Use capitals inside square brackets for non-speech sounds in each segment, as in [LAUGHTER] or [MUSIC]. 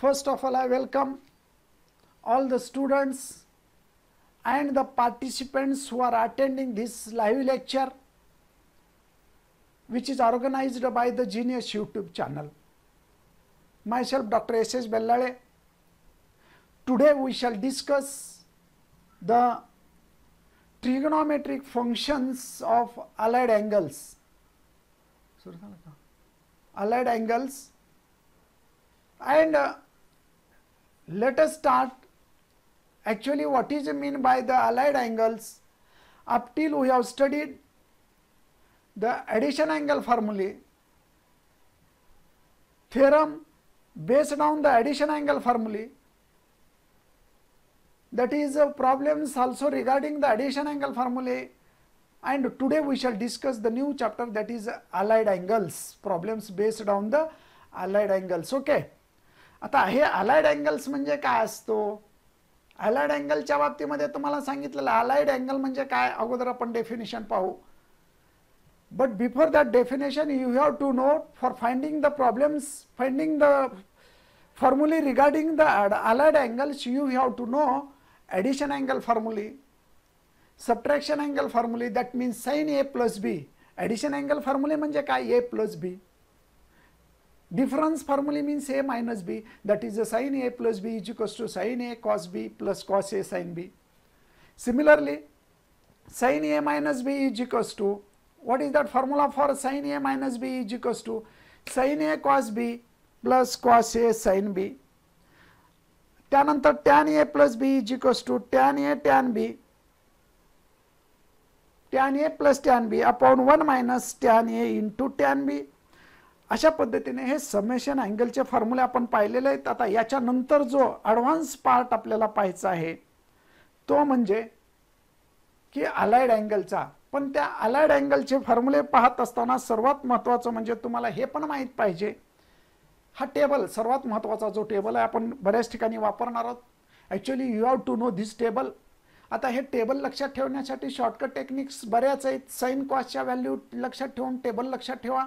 First of all, I welcome all the students and the participants who are attending this live lecture which is organized by the Genius YouTube channel. Myself Dr. S. S. Bellale. Today we shall discuss the trigonometric functions of allied angles. Allied angles and uh, let us start actually what is mean by the allied angles. Up till we have studied the addition angle formulae, theorem based on the addition angle formulae that is uh, problems also regarding the addition angle formulae and today we shall discuss the new chapter that is allied angles problems based on the allied angles okay आता हे allied angles म्हणजे काय असतो allied अँगलच्या बाबतीमध्ये तुम्हाला सांगितलेलं allied angle म्हणजे काय अगोदर आपण डेफिनेशन पाहू but before that definition you have to know for finding the problems finding the formulae regarding the allied angles you have to know addition angle formulae subtraction angle formulae that means sine A plus B addition angle formulae म्हणजे काय A plus B Difference formally means A minus B that is a sin A plus B is equals to sin A cos B plus cos A sin B. Similarly, sin A minus B is equals to what is that formula for sin A minus B is equals to sin A cos B plus cos A sin B. त्यानंतर tan A plus B is equals to tan a tan b. Tan a plus tan b upon one minus tan a into tan b. अशा पद्धतीने हे summation अँगलचे फॉर्म्युले आपण पाहिलेले आहेत आता याच्यानंतर जो ॲडव्हान्स पार्ट आपल्याला पाहायचा आहे तो म्हणजे की अलायड अँगलचा पण त्या अलायड अँगलचे फॉर्म्युले पाहत असताना सर्वात महत्त्वाचं म्हणजे तुम्हाला हे पण माहीत पाहिजे हा टेबल सर्वात महत्त्वाचा जो टेबल आहे आपण बऱ्याच ठिकाणी वापरणार आहोत actually you have to know this table आता हे टेबल लक्षात ठेवण्यासाठी शॉर्टकट टेक्निक्स बऱ्याच आहेत साईन कॉस्टच्या व्हॅल्यू लक्षात ठेवून टेबल लक्षात ठेवा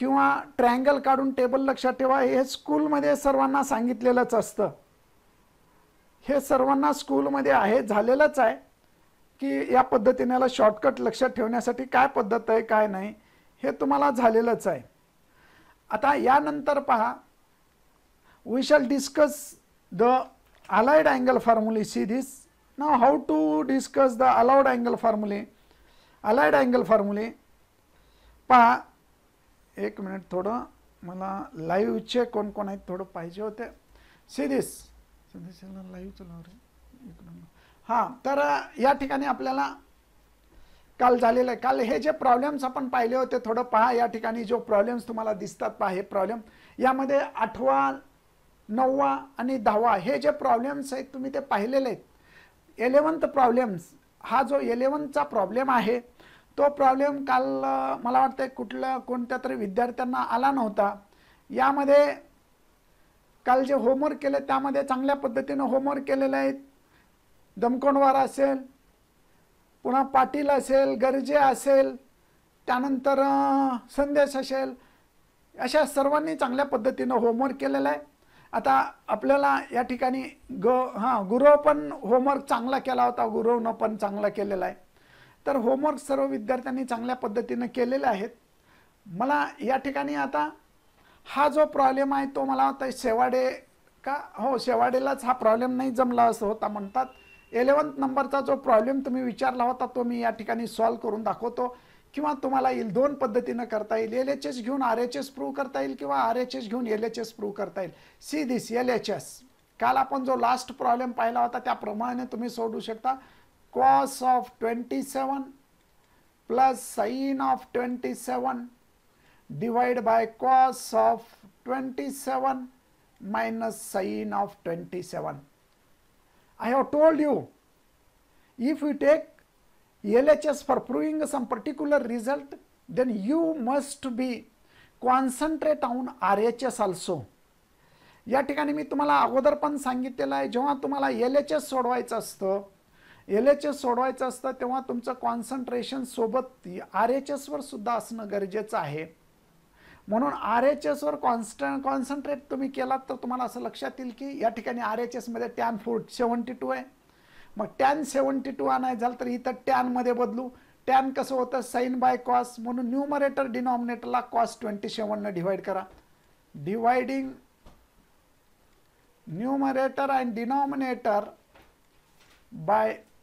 किंवा ट्रँगल काढून टेबल लक्षात ठेवा हे स्कूलमध्ये सर्वांना सांगितलेलंच असतं हे सर्वांना स्कूलमध्ये आहे झालेलंच आहे की या पद्धतीने याला शॉर्टकट लक्षात ठेवण्यासाठी काय पद्धत आहे काय नाही हे तुम्हाला झालेलंच आहे आता यानंतर पहा we shall discuss the allied angle formulae see this ना how to discuss the allowed angle formulae allied angle formulae पहा एक मिनिट थोडं मला लाईव्हचे कोण कोण आहेत थोडं पाहिजे होते सिधीस सिधीस लाईव्ह चालू रे हां तर या ठिकाणी आपल्याला काल झालेलं आहे काल हे जे प्रॉब्लेम्स आपण पाहिले होते थोडं पहा या ठिकाणी जो प्रॉब्लेम्स तुम्हाला दिसतात पहा हे प्रॉब्लेम यामध्ये आठवा नववा आणि दहावा हे जे प्रॉब्लेम्स आहेत तुम्ही ते पाहिलेले आहेत एलेवन्थ प्रॉब्लेम्स हा जो एलेवनचा प्रॉब्लेम आहे तो प्रॉब्लेम काल मला वाटतं कुठलं कोणत्या तरी विद्यार्थ्यांना आला नव्हता यामध्ये काल जे होमवर्क केले त्यामध्ये चांगल्या पद्धतीनं होमवर्क केलेलं आहे दमकोणवार असेल पुन्हा पाटील असेल गरजे असेल त्यानंतर संदेश असेल अशा सर्वांनी चांगल्या पद्धतीनं होमवर्क केलेलं आहे आता आपल्याला या ठिकाणी ग हां गुरव पण होमवर्क चांगला केला होता गुरवनं पण चांगला केलेला आहे तर होमवर्क सर्व विद्यार्थ्यांनी चांगल्या पद्धतीनं केलेले आहेत मला या ठिकाणी आता हा जो प्रॉब्लेम आहे तो मला आता शेवाडे का हो शेवाडेलाच हा प्रॉब्लेम नाही जमला असं होता म्हणतात एलेवन्थ नंबरचा जो प्रॉब्लेम तुम्ही विचारला होता तो मी या ठिकाणी सॉल्व करून दाखवतो किंवा तुम्हाला येईल दोन पद्धतीनं करता येईल एल एच एस घेऊन आर एच एस प्रूव्ह करता येईल किंवा आर एच एस घेऊन एल एच एस प्रूव्ह करता येईल see this L H S काल आपण जो लास्ट प्रॉब्लेम पाहिला होता त्याप्रमाणे तुम्ही सोडू शकता cos of 27 plus sin of 27 divided by cos of 27 minus sin of 27. I have told you, if you take LHS for proving some particular result, then you must be concentrate on RHS also. या ठिकाणी मी तुम्हाला अगोदर पण सांगितलेलं आहे जेव्हा तुम्हाला L H S सोडवायचं असतं एल एच एस सोडवायचं असतं तेव्हा तुमचं कॉन्सन्ट्रेशन सोबत आर एच एसवर सुद्धा असणं गरजेचं आहे म्हणून आर एच एसवर कॉन्स्ट कॉन्सन्ट्रेट तुम्ही केलात तर तुम्हाला असं लक्षात येईल की या ठिकाणी आर एच एसमध्ये टॅन फोर्ट सेवन्टी टू आहे मग टॅन सेवन्टी टू आणाय झालं तर इथं टॅनमध्ये बदलू टॅन कसं होतं साईन बाय कॉस म्हणून न्यूमरेटर डिनॉमिनेटरला कॉस ट्वेंटी सेवननं डिवाइड करा dividing numerator and denominator by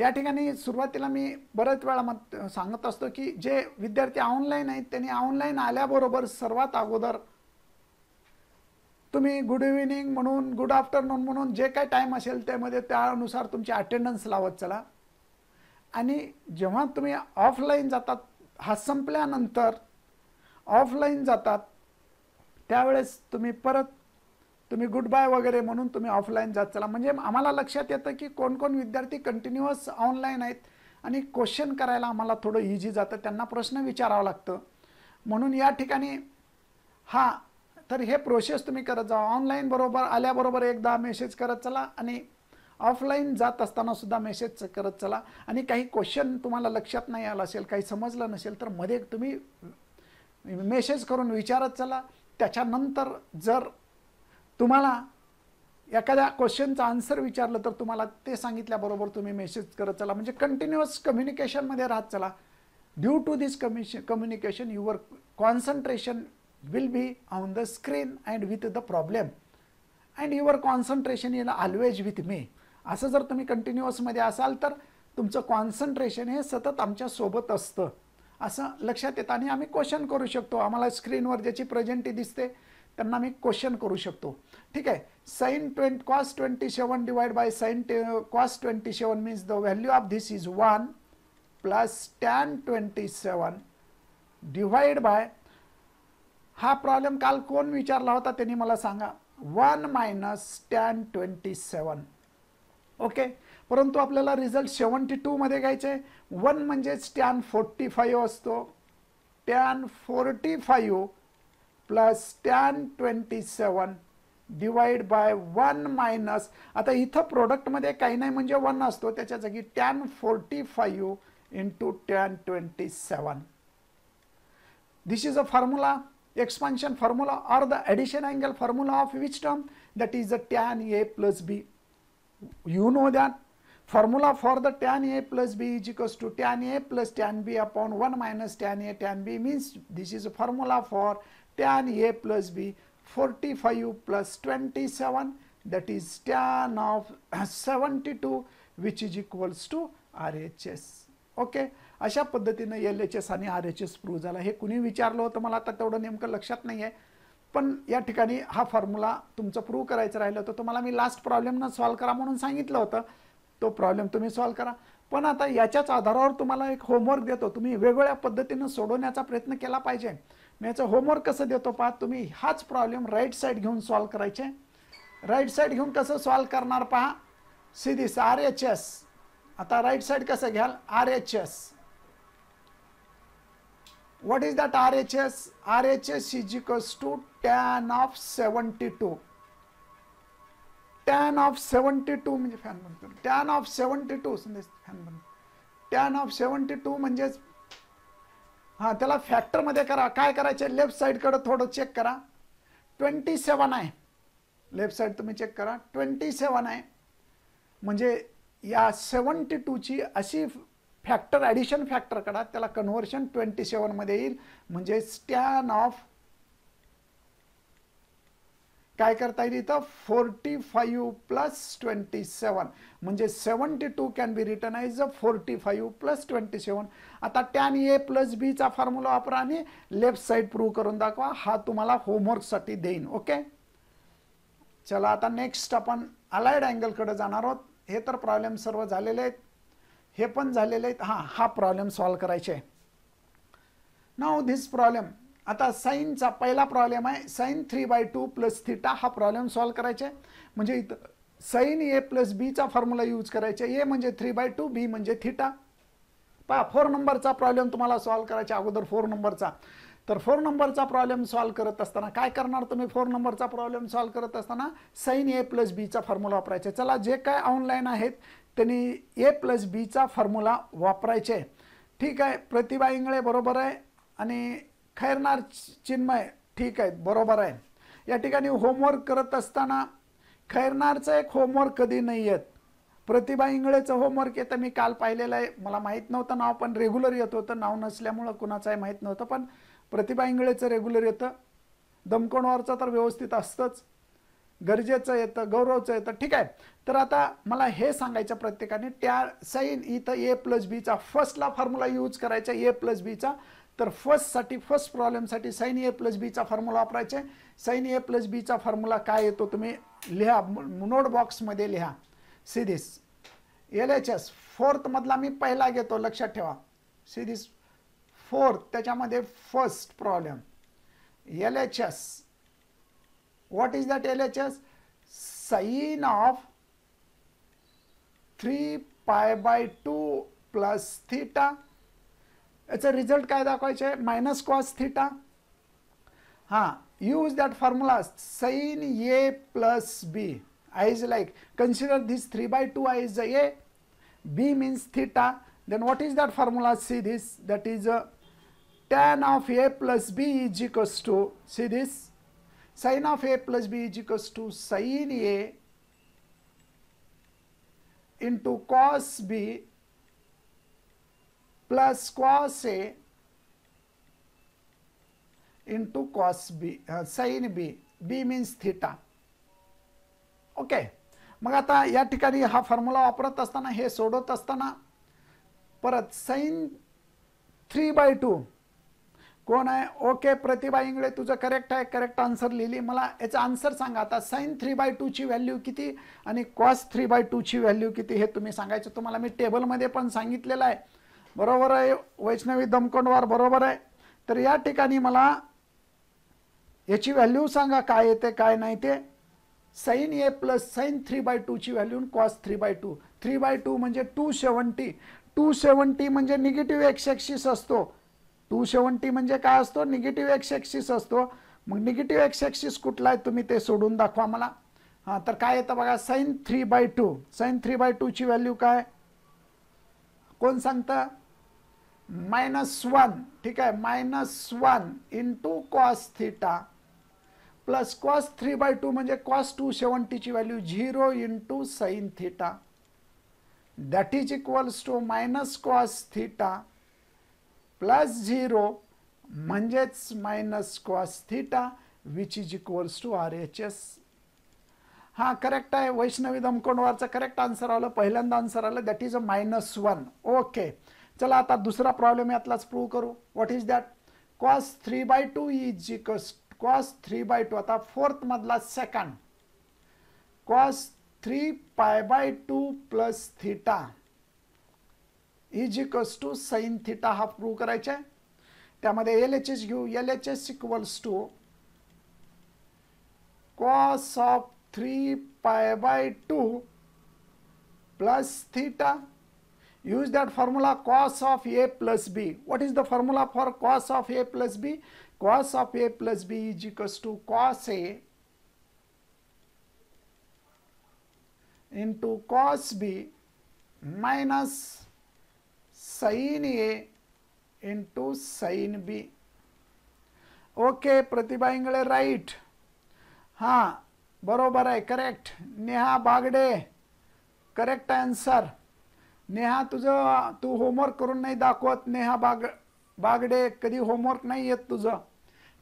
या ठिकाणी सुरुवातीला मी बऱ्याच वेळा मत सांगत असतो की जे विद्यार्थी ऑनलाईन आहेत त्यांनी ऑनलाईन आल्याबरोबर सर्वात अगोदर तुम्ही गुड इव्हिनिंग म्हणून गुड आफ्टरनून म्हणून जे काय टाईम असेल त्यामध्ये त्यानुसार तुमची अटेंडन्स लावत चला आणि जेव्हा तुम्ही ऑफलाईन जातात हा संपल्यानंतर ऑफलाईन जातात त्यावेळेस तुम्ही परत तुम्ही गुड बाय वगैरे म्हणून तुम्ही ऑफलाईन जात चला म्हणजे आम्हाला लक्षात येतं की कोण कोण विद्यार्थी कंटिन्युअस ऑनलाईन आहेत आणि क्वेश्चन करायला आम्हाला थोडं इझी जातं त्यांना प्रश्न विचारावा लागतं म्हणून या ठिकाणी हा तर हे प्रोसेस तुम्ही करत जा ऑनलाईन बरोबर आल्याबरोबर एकदा मेसेज करत चला आणि ऑफलाईन जात असताना सुद्धा मेसेज करत चला आणि काही क्वेश्चन तुम्हाला लक्षात नाही आलं असेल काही समजलं नसेल तर मध्ये तुम्ही मेसेज करून विचारत चला त्याच्यानंतर जर तुम्हाला एखाद्या क्वेश्चनचा आन्सर विचारलं तर तुम्हाला ते सांगितल्याबरोबर तुम्ही मेसेज करत चला म्हणजे कंटिन्युअस कम्युनिकेशनमध्ये राहत चला ड्यू टू दिस कम्युशन communication your concentration will be on the screen and with the problem and your concentration in always with me असं जर तुम्ही कंटिन्युअसमध्ये असाल तर तुमचं कॉन्सन्ट्रेशन हे सतत आमच्यासोबत असतं असं लक्षात येतं आणि आम्ही क्वेश्चन करू शकतो आम्हाला स्क्रीनवर ज्याची प्रेझेंटी दिसते त्यांना मी क्वेश्चन करू शकतो ठीक आहे साईन ट्वें cos twenty seven divide by sine टे cos twenty seven means the value of this is one plus tan twenty seven divide by हा प्रॉब्लेम काल कोण विचारला होता त्यांनी मला सांगा one minus tan twenty seven okay परंतु आपल्याला रिझल्ट सेवन्टी टूमध्ये घ्यायचे वन म्हणजेच टॅन फोर्टी फाईव्ह असतो tan forty five plus tan twenty seven divide by one minus आता इथं प्रोडक्टमध्ये काही नाही म्हणजे वन असतो त्याच्या जागी tan forty five into tan twenty seven this is a formula expansion formula or the addition angle formula of which term that is a tan A plus B you know that formula for the tan A plus B is equals to tan A plus tan B upon one minus tan A tan B means this is a formula for tan A plus B 45 plus 27 that is tan of 72 [COUGHS] which is equals to RHS. Okay अशा पद्धतीनं L H S आणि R H S prove झाला हे कुणी विचारलं होतं मला आता तेवढं नेमकं लक्षात नाही आहे पण या ठिकाणी हा फॉर्म्युला तुमचं प्रूव्ह करायचं राहिलं होतं तुम्हाला मी लास्ट प्रॉब्लेमनं सॉल्व करा म्हणून सांगितलं होतं तो प्रॉब्लेम तुम्ही सॉल्व करा पण आता याच्याच आधारावर तुम्हाला एक होमवर्क देतो तुम्ही वेगवेगळ्या पद्धतीनं सोडवण्याचा प्रयत्न केला पाहिजे मी याचं होमवर्क कसं देतो पहा तुम्ही हाच प्रॉब्लेम राईट साईड घेऊन सॉल्व करायचे राईट साईड घेऊन कसं सॉल्व करणार पहा सिधीस आर एच एस आता राईट साईड कसं घ्याल R H S what is that R H S R H S is equals to tan of seventy two tan of seventy two म्हणजे फॅन बनतो टॅन ऑफ सेवन्टी टू संदेश फॅन बनतो tan of seventy two म्हणजेच हां त्याला फॅक्टरमध्ये करा काय करायचे लेफ्ट साईडकडं थोडं चेक करा ट्वेंटी सेवन आहे लेफ्ट साईड तुम्ही चेक करा ट्वेंटी सेवन आहे म्हणजे या सेवन्टी टूची अशी फॅक्टर ॲडिशन फॅक्टर करा त्याला कन्व्हर्शन ट्वेंटी सेवनमध्ये येईल म्हणजे स्टॅन ऑफ काय करता येईल इथं forty five plus twenty seven म्हणजे seventy two can be return as a forty five plus twenty seven आता टॅन ए प्लस बीचा फॉर्म्युला वापरा आणि लेफ्ट साईड प्रूव्ह करून दाखवा हा तुम्हाला होमवर्कसाठी देईन ओके चला आता नेक्स्ट आपण अलाइड अँगलकडे जाणार आहोत हे तर प्रॉब्लेम सर्व झालेले आहेत हे पण झालेले आहेत हां हा प्रॉब्लेम सॉल्व करायचे नाव धिस प्रॉब्लेम आता साईनचा पहिला प्रॉब्लेम आहे sine three by two plus theta हा प्रॉब्लेम सॉल्व्ह करायचा आहे म्हणजे इथं साईन ए प्लस बीचा फॉर्म्युला यूज करायचा ए म्हणजे थ्री बाय टू बी म्हणजे थिटा पहा फोर नंबरचा प्रॉब्लेम तुम्हाला सॉल्व्ह करायचा अगोदर फोर नंबरचा तर फोर नंबरचा प्रॉब्लेम सॉल्व्ह करत असताना काय करणार तुम्ही फोर नंबरचा प्रॉब्लेम सॉल्व्ह करत असताना साईन ए प्लस बीचा फॉर्म्युला वापरायचा चला जे काय ऑनलाईन आहेत त्यांनी ए प्लस बीचा फॉर्म्युला वापरायचे ठीक आहे प्रतिभा इंगळे बरोबर आहे आणि खैरनार चिन्मय ठीक आहे बरोबर आहे या ठिकाणी होमवर्क करत असताना खैरनारचं एक होमवर्क कधी नाही येत प्रतिभा इंगळेचं होमवर्क येतं मी काल पाहिलेलं आहे मला माहीत नव्हतं नाव पण रेग्युलर येत होतं नाव नसल्यामुळं कुणाचंही माहीत नव्हतं पण प्रतिभा इंगळेचं रेग्युलर येतं दमकोणवरचं तर व्यवस्थित असतंच गरजेचं येतं गौरवचं येतं ठीक आहे तर आता मला हे सांगायचं प्रत्येकाने त्या साईन इथं ए प्लस बीचा फर्स्टला फॉर्म्युला यूज करायचा ए प्लस बीचा तर फर्स्टसाठी फर्स्ट प्रॉब्लेमसाठी साईन ए प्लस बीचा फॉर्म्युला वापरायचा आहे साईन ए प्लस बीचा फॉर्म्युला काय येतो तुम्ही लिहा नोट बॉक्समध्ये लिहा सी एल एच एस फोर्थमधला मी पहिला घेतो लक्षात ठेवा दिस फोर्थ त्याच्यामध्ये first problem L H S what is that L H S sine of three pi by two plus theta याचं रिझल्ट काय दाखवायचे मायनस कॉस थिटा हां use that formula sine A plus B I is like consider this three by two I is a A B means theta then what is that formula see this that is a tan of A plus B is equals to see this sine of A plus B is equals to sine A into cos B plus cos A into cos B sine B B means theta okay मग आता या ठिकाणी हा formula वापरत असताना हे सोडवत असताना परत साईन थ्री बाय टू कोण आहे ओके प्रतिभा इंगळे तुझं करेक्ट आहे करेक्ट आन्सर लिहिली मला याचा आन्सर सांगा आता साईन थ्री बाय टूची व्हॅल्यू किती आणि कॉस थ्री बाय टूची व्हॅल्यू किती हे तुम्ही सांगायचं तुम्हाला मी टेबलमध्ये पण सांगितलेलं आहे बरोबर आहे वैष्णवी दमकोंडवार बरोबर आहे तर या ठिकाणी मला याची व्हॅल्यू सांगा काय येते काय नाही ते sine A plus sine three by टूची value cos three by two three by two म्हणजे टू सेवन्टी टू सेवन्टी म्हणजे निगेटिव्ह एक्स एक्सिस असतो टू सेवन्टी म्हणजे काय असतो निगेटिव्ह एक्स एक्सिस असतो मग निगेटिव्ह एक्स एक्सिस कुठला आहे तुम्ही ते सोडून दाखवा मला हां तर काय येतं बघा sine three by two sine three by टूची व्हॅल्यू काय कोण सांगतं मायनस वन ठीक आहे minus one into cos theta plus cos three by two म्हणजे कॉस टू सेवन्टीची value zero into sine theta that is equals to minus cos theta plus zero म्हणजेच minus cos theta which is equals to R H S हां correct आहे वैष्णवी दमकोंडवारचं correct answer आलं पहिल्यांदा answer आलं that is a minus one okay चला आता दुसरा प्रॉब्लेम यातलाच प्रूव्ह करू what is that cos three by two is equals cos three by two आता फोर्थ मधला second cos three pi by two plus theta is equals to sine theta हा prove करायचा आहे त्यामध्ये एल एच एस घेऊ L H S equals to cos of three pi by two plus theta use that formula cos of a plus b. What is the formula for cos of a plus b? Cos of a plus b is equals to cos a into cos b minus sin a into sin b. Okay, Pratibha Ingle right. हा बरोबर आहे correct. Neha correct answer. Neha तुझं तू homework करून नाही दाखवत नेहा बाग बागडे कधी homework नाही येत तुझं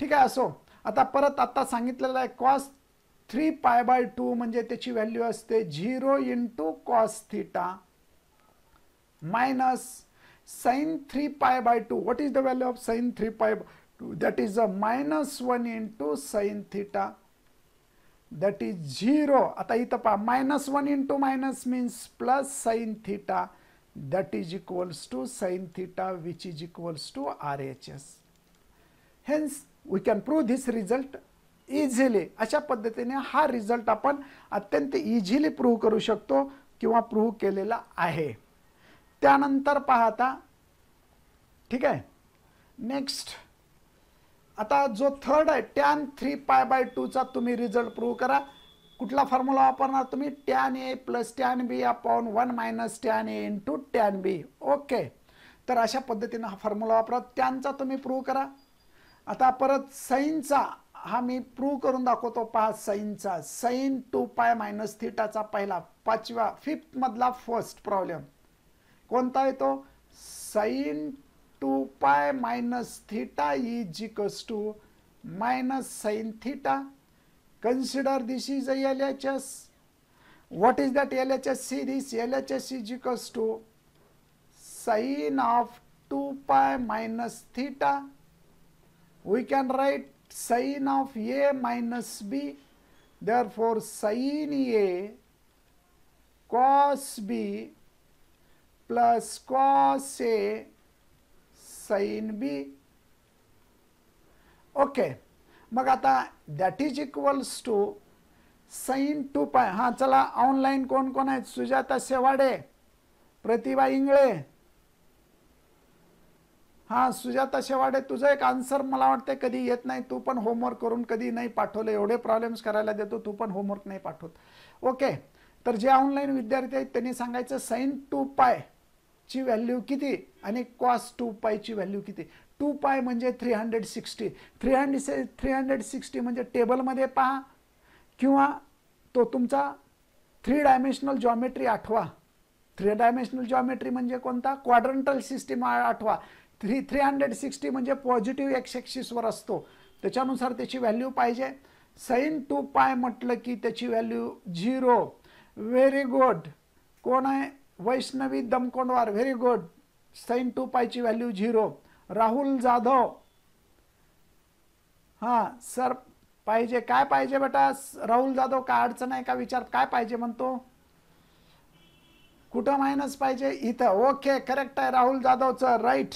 ठीक आहे असो आता परत आत्ता सांगितलेलं आहे cos three pi by two म्हणजे त्याची व्हॅल्यू असते zero into cos theta minus sine three pi by two what is the value of sine three pi two that is a minus one into sine theta that is zero आता इथं पहा minus one into minus means plus sine theta that is equals to sin theta which is equals to RHS. Hence, we can prove this result easily. अशा पद्धतीने हा result आपण अत्यंत easily prove करू शकतो किंवा प्रूव्ह केलेला आहे त्यानंतर पाहता ठीक आहे नेक्स्ट आता जो थर्ड आहे टॅन थ्री पाय बाय टूचा तुम्ही रिझल्ट प्रूव्ह करा कुठला फॉर्म्युला वापरणार तुम्ही tan A plus tan B upon one minus tan A into tan B okay तर अशा पद्धतीनं हा फॉर्म्युला वापरा त्यांचा तुम्ही प्रूव्ह करा आता परत सईनचा हा मी प्रूव्ह करून दाखवतो पहा सईनचा साईन टू पाय मायनस थिटाचा पहिला पाचव्या फिफ्थमधला फर्स्ट प्रॉब्लेम कोणता येतो sine two pi minus theta is इजिकस to minus sine theta Consider this is a LHS. What is that LHS series? LHS is equals to sine of 2 pi minus theta. We can write sine of A minus B. Therefore, sine A cos B plus cos A sin B. okay. मग आता that is equals to sine two pi हां चला online कोण कोण आहेत सुजाता शेवाडे प्रतिभा इंगळे हां सुजाता शेवाडे तुझं एक आन्सर मला वाटतं कधी येत नाही तू पण होमवर्क करून कधी नाही पाठवलं एवढे प्रॉब्लेम्स करायला देतो तू पण होमवर्क नाही पाठवत ओके तर जे ऑनलाईन विद्यार्थी आहेत त्यांनी सांगायचं साईन टू पाय ची व्हॅल्यू किती आणि कॉस टू ची व्हॅल्यू किती टू पाय म्हणजे three hundred sixty three hundred three hundred sixty म्हणजे टेबलमध्ये पहा किंवा तो तुमचा थ्री डायमेन्शनल जॉमेट्री आठवा थ्री डायमेन्शनल जॉमेट्री म्हणजे कोणता क्वाड्रंटल सिस्टीम आठवा थ्री थ्री हंड्रेड सिक्स्टी म्हणजे पॉझिटिव्ह एक्सेक्सिसवर असतो त्याच्यानुसार त्याची व्हॅल्यू पाहिजे साईन टू पाय म्हटलं की त्याची व्हॅल्यू झिरो व्हेरी गुड कोण आहे Vaishnavi Damkondwar very good sine two पायची व्हॅल्यू झिरो राहुल जाधव हां सर पाहिजे काय पाहिजे बेटा राहुल जाधव काय अडचण आहे का विचार काय पाहिजे म्हणतो कुठं मायनस पाहिजे इथं ओके करेक्ट आहे राहुल जाधवचं राईट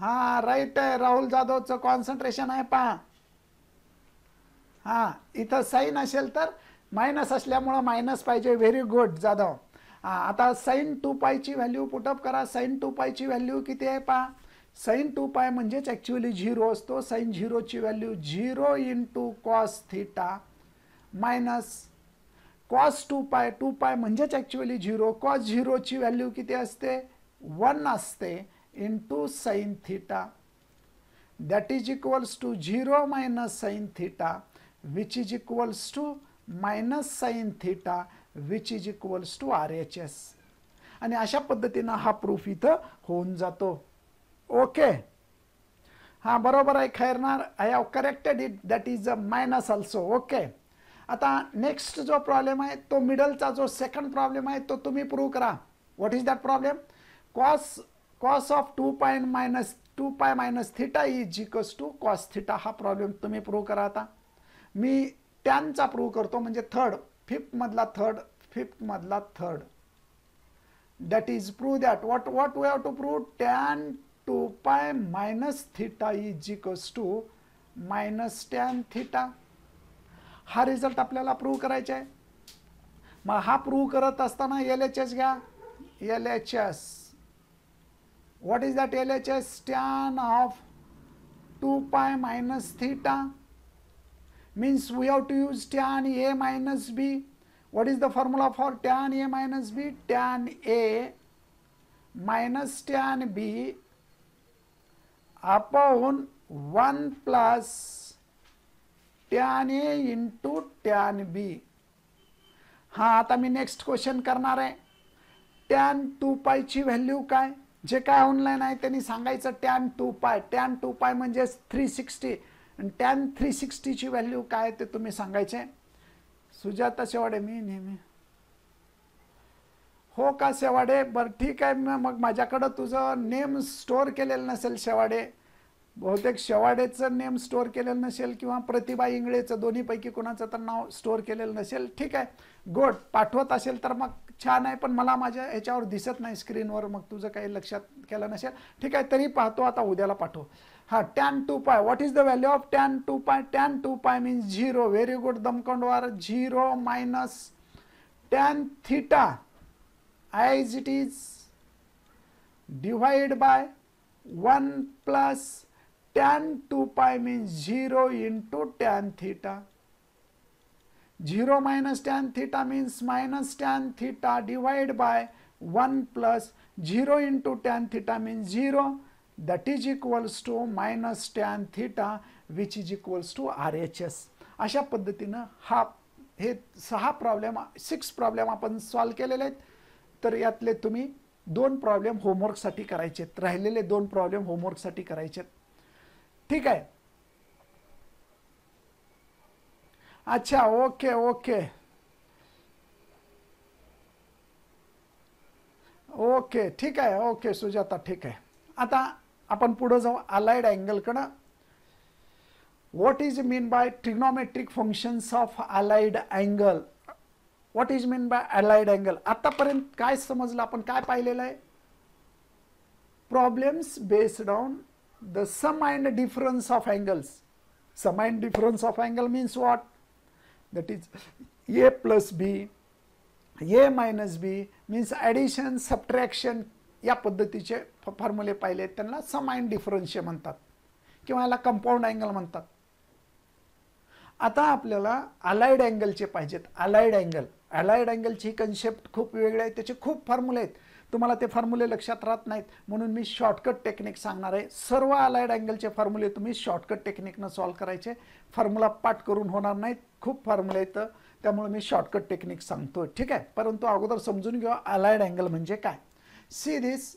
हां राईट आहे राहुल जाधवचं कॉन्सन्ट्रेशन आहे पहा हां इथं साईन असेल तर मायनस असल्यामुळं मायनस पाहिजे व्हेरी गुड जाधव आता साईन टू पायची व्हॅल्यू पुटअप करा साईन टू पायची व्हॅल्यू किती आहे पा साईन टू पाय म्हणजेच ॲक्च्युअली झिरो असतो साईन झिरोची value zero in cos theta minus cos two pi two pi म्हणजेच ॲक्च्युली झिरो कॉस झिरोची व्हॅल्यू किती असते वन असते into sine theta that is equals to zero minus sine theta which is equals to minus sine theta which is equals to R H S आणि अशा पद्धतीनं हा proof इथं होऊन जातो ओके हां बरोबर आहे Khairnar I have corrected it that is a minus also okay आता नेक्स्ट जो प्रॉब्लेम आहे तो मिडलचा जो सेकंड प्रॉब्लेम आहे तो तुम्ही प्रूव्ह करा what is that problem cos cos of two pi minus two pi minus theta is equals to cos theta हा प्रॉब्लेम तुम्ही प्रूव्ह करा आता मी टॅनचा प्रूव्ह करतो म्हणजे थर्ड फिफ्थमधला थर्ड फिफ्थमधला third that is prove that what what we have to prove tan two pi minus theta is equals to minus tan theta हा रिझल्ट आपल्याला प्रूव्ह करायचा आहे मग हा प्रूव्ह करत असताना एल एच एस घ्या L H S what is that L H S tan of two pi minus theta means we have to use tan A minus B. What is the formula for tan A minus B? Tan A minus tan B upon 1 plus tan A into tan B. हा आता मी next question करणार आहे tan to पायची value काय जे काय online आहे त्यांनी सांगायचं tan two pi tan two pi म्हणजेच थ्री सिक्स्टी आणि टॅन थ्री सिक्स्टीची व्हॅल्यू काय ते तुम्ही सांगायचे सुजाता शेवाडे मी नेहमी हो का शेवाडे बरं ठीक आहे मग माझ्याकडं तुझं नेम स्टोअर केलेलं नसेल शेवाडे बहुतेक शेवाडेचं नेम स्टोअर केलेलं नसेल किंवा प्रतिभा इंगळेचं दोन्हीपैकी कोणाचं तर नाव स्टोअर केलेलं नसेल ठीक आहे गुड पाठवत असेल तर मग छान आहे पण मला माझ्या ह्याच्यावर दिसत नाही स्क्रीनवर मग तुझं काही लक्षात केलं नसेल ठीक आहे तरी पाहतो आता उद्याला पाठव tan 2 pi what is the value of tan 2 pi tan 2 pi means 0 very good damkandu 0 minus tan theta as it is divided by 1 plus tan 2 pi means 0 into tan theta 0 minus tan theta means minus tan theta divided by 1 plus 0 into tan theta means 0 that two minus to minus tan theta which to R H S अशा पद्धतीनं हा हे सहा problem six problem आपण solve केलेले आहेत तर यातले तुम्ही दोन प्रॉब्लेम होमवर्कसाठी करायचे आहेत राहिलेले दोन प्रॉब्लेम होमवर्कसाठी करायचे ठीक आहे अच्छा ओके ओके ओके ठीक आहे ओके सुजाता ठीक आहे आता आपण पुढं जाऊ अलाइड अँगलकडं what is mean by trigonometric functions of allied angle what is mean by allied angle आतापर्यंत काय समजलं आपण काय पाहिलेलं आहे problems based on the sum and difference of angles sum and difference of angle means what that is A plus B A minus B means addition subtraction या पद्धतीचे फॉर्म्युले पाहिले त्यांना समाइन डिफरन्शिय म्हणतात किंवा याला कंपाऊंड अँगल म्हणतात आता आपल्याला अलाइड अँगलचे पाहिजेत अलाइड अँगल अलाइड अँगलची ही कन्सेप्ट खूप वेगळे आहे त्याचे खूप फॉर्म्युले आहेत तुम्हाला ते फॉर्म्युले लक्षात राहत नाहीत म्हणून मी शॉर्टकट टेक्निक सांगणार आहे सर्व अलाइड अँगलचे फॉर्म्युले तुम्ही शॉर्टकट टेक्निकनं सॉल्व करायचे फॉर्म्युला पाठ करून होणार नाहीत खूप फॉर्म्युले आहेत त्यामुळे मी शॉर्टकट टेक्निक सांगतो ठीक आहे परंतु अगोदर समजून घ्या अलाइड अँगल म्हणजे काय See this,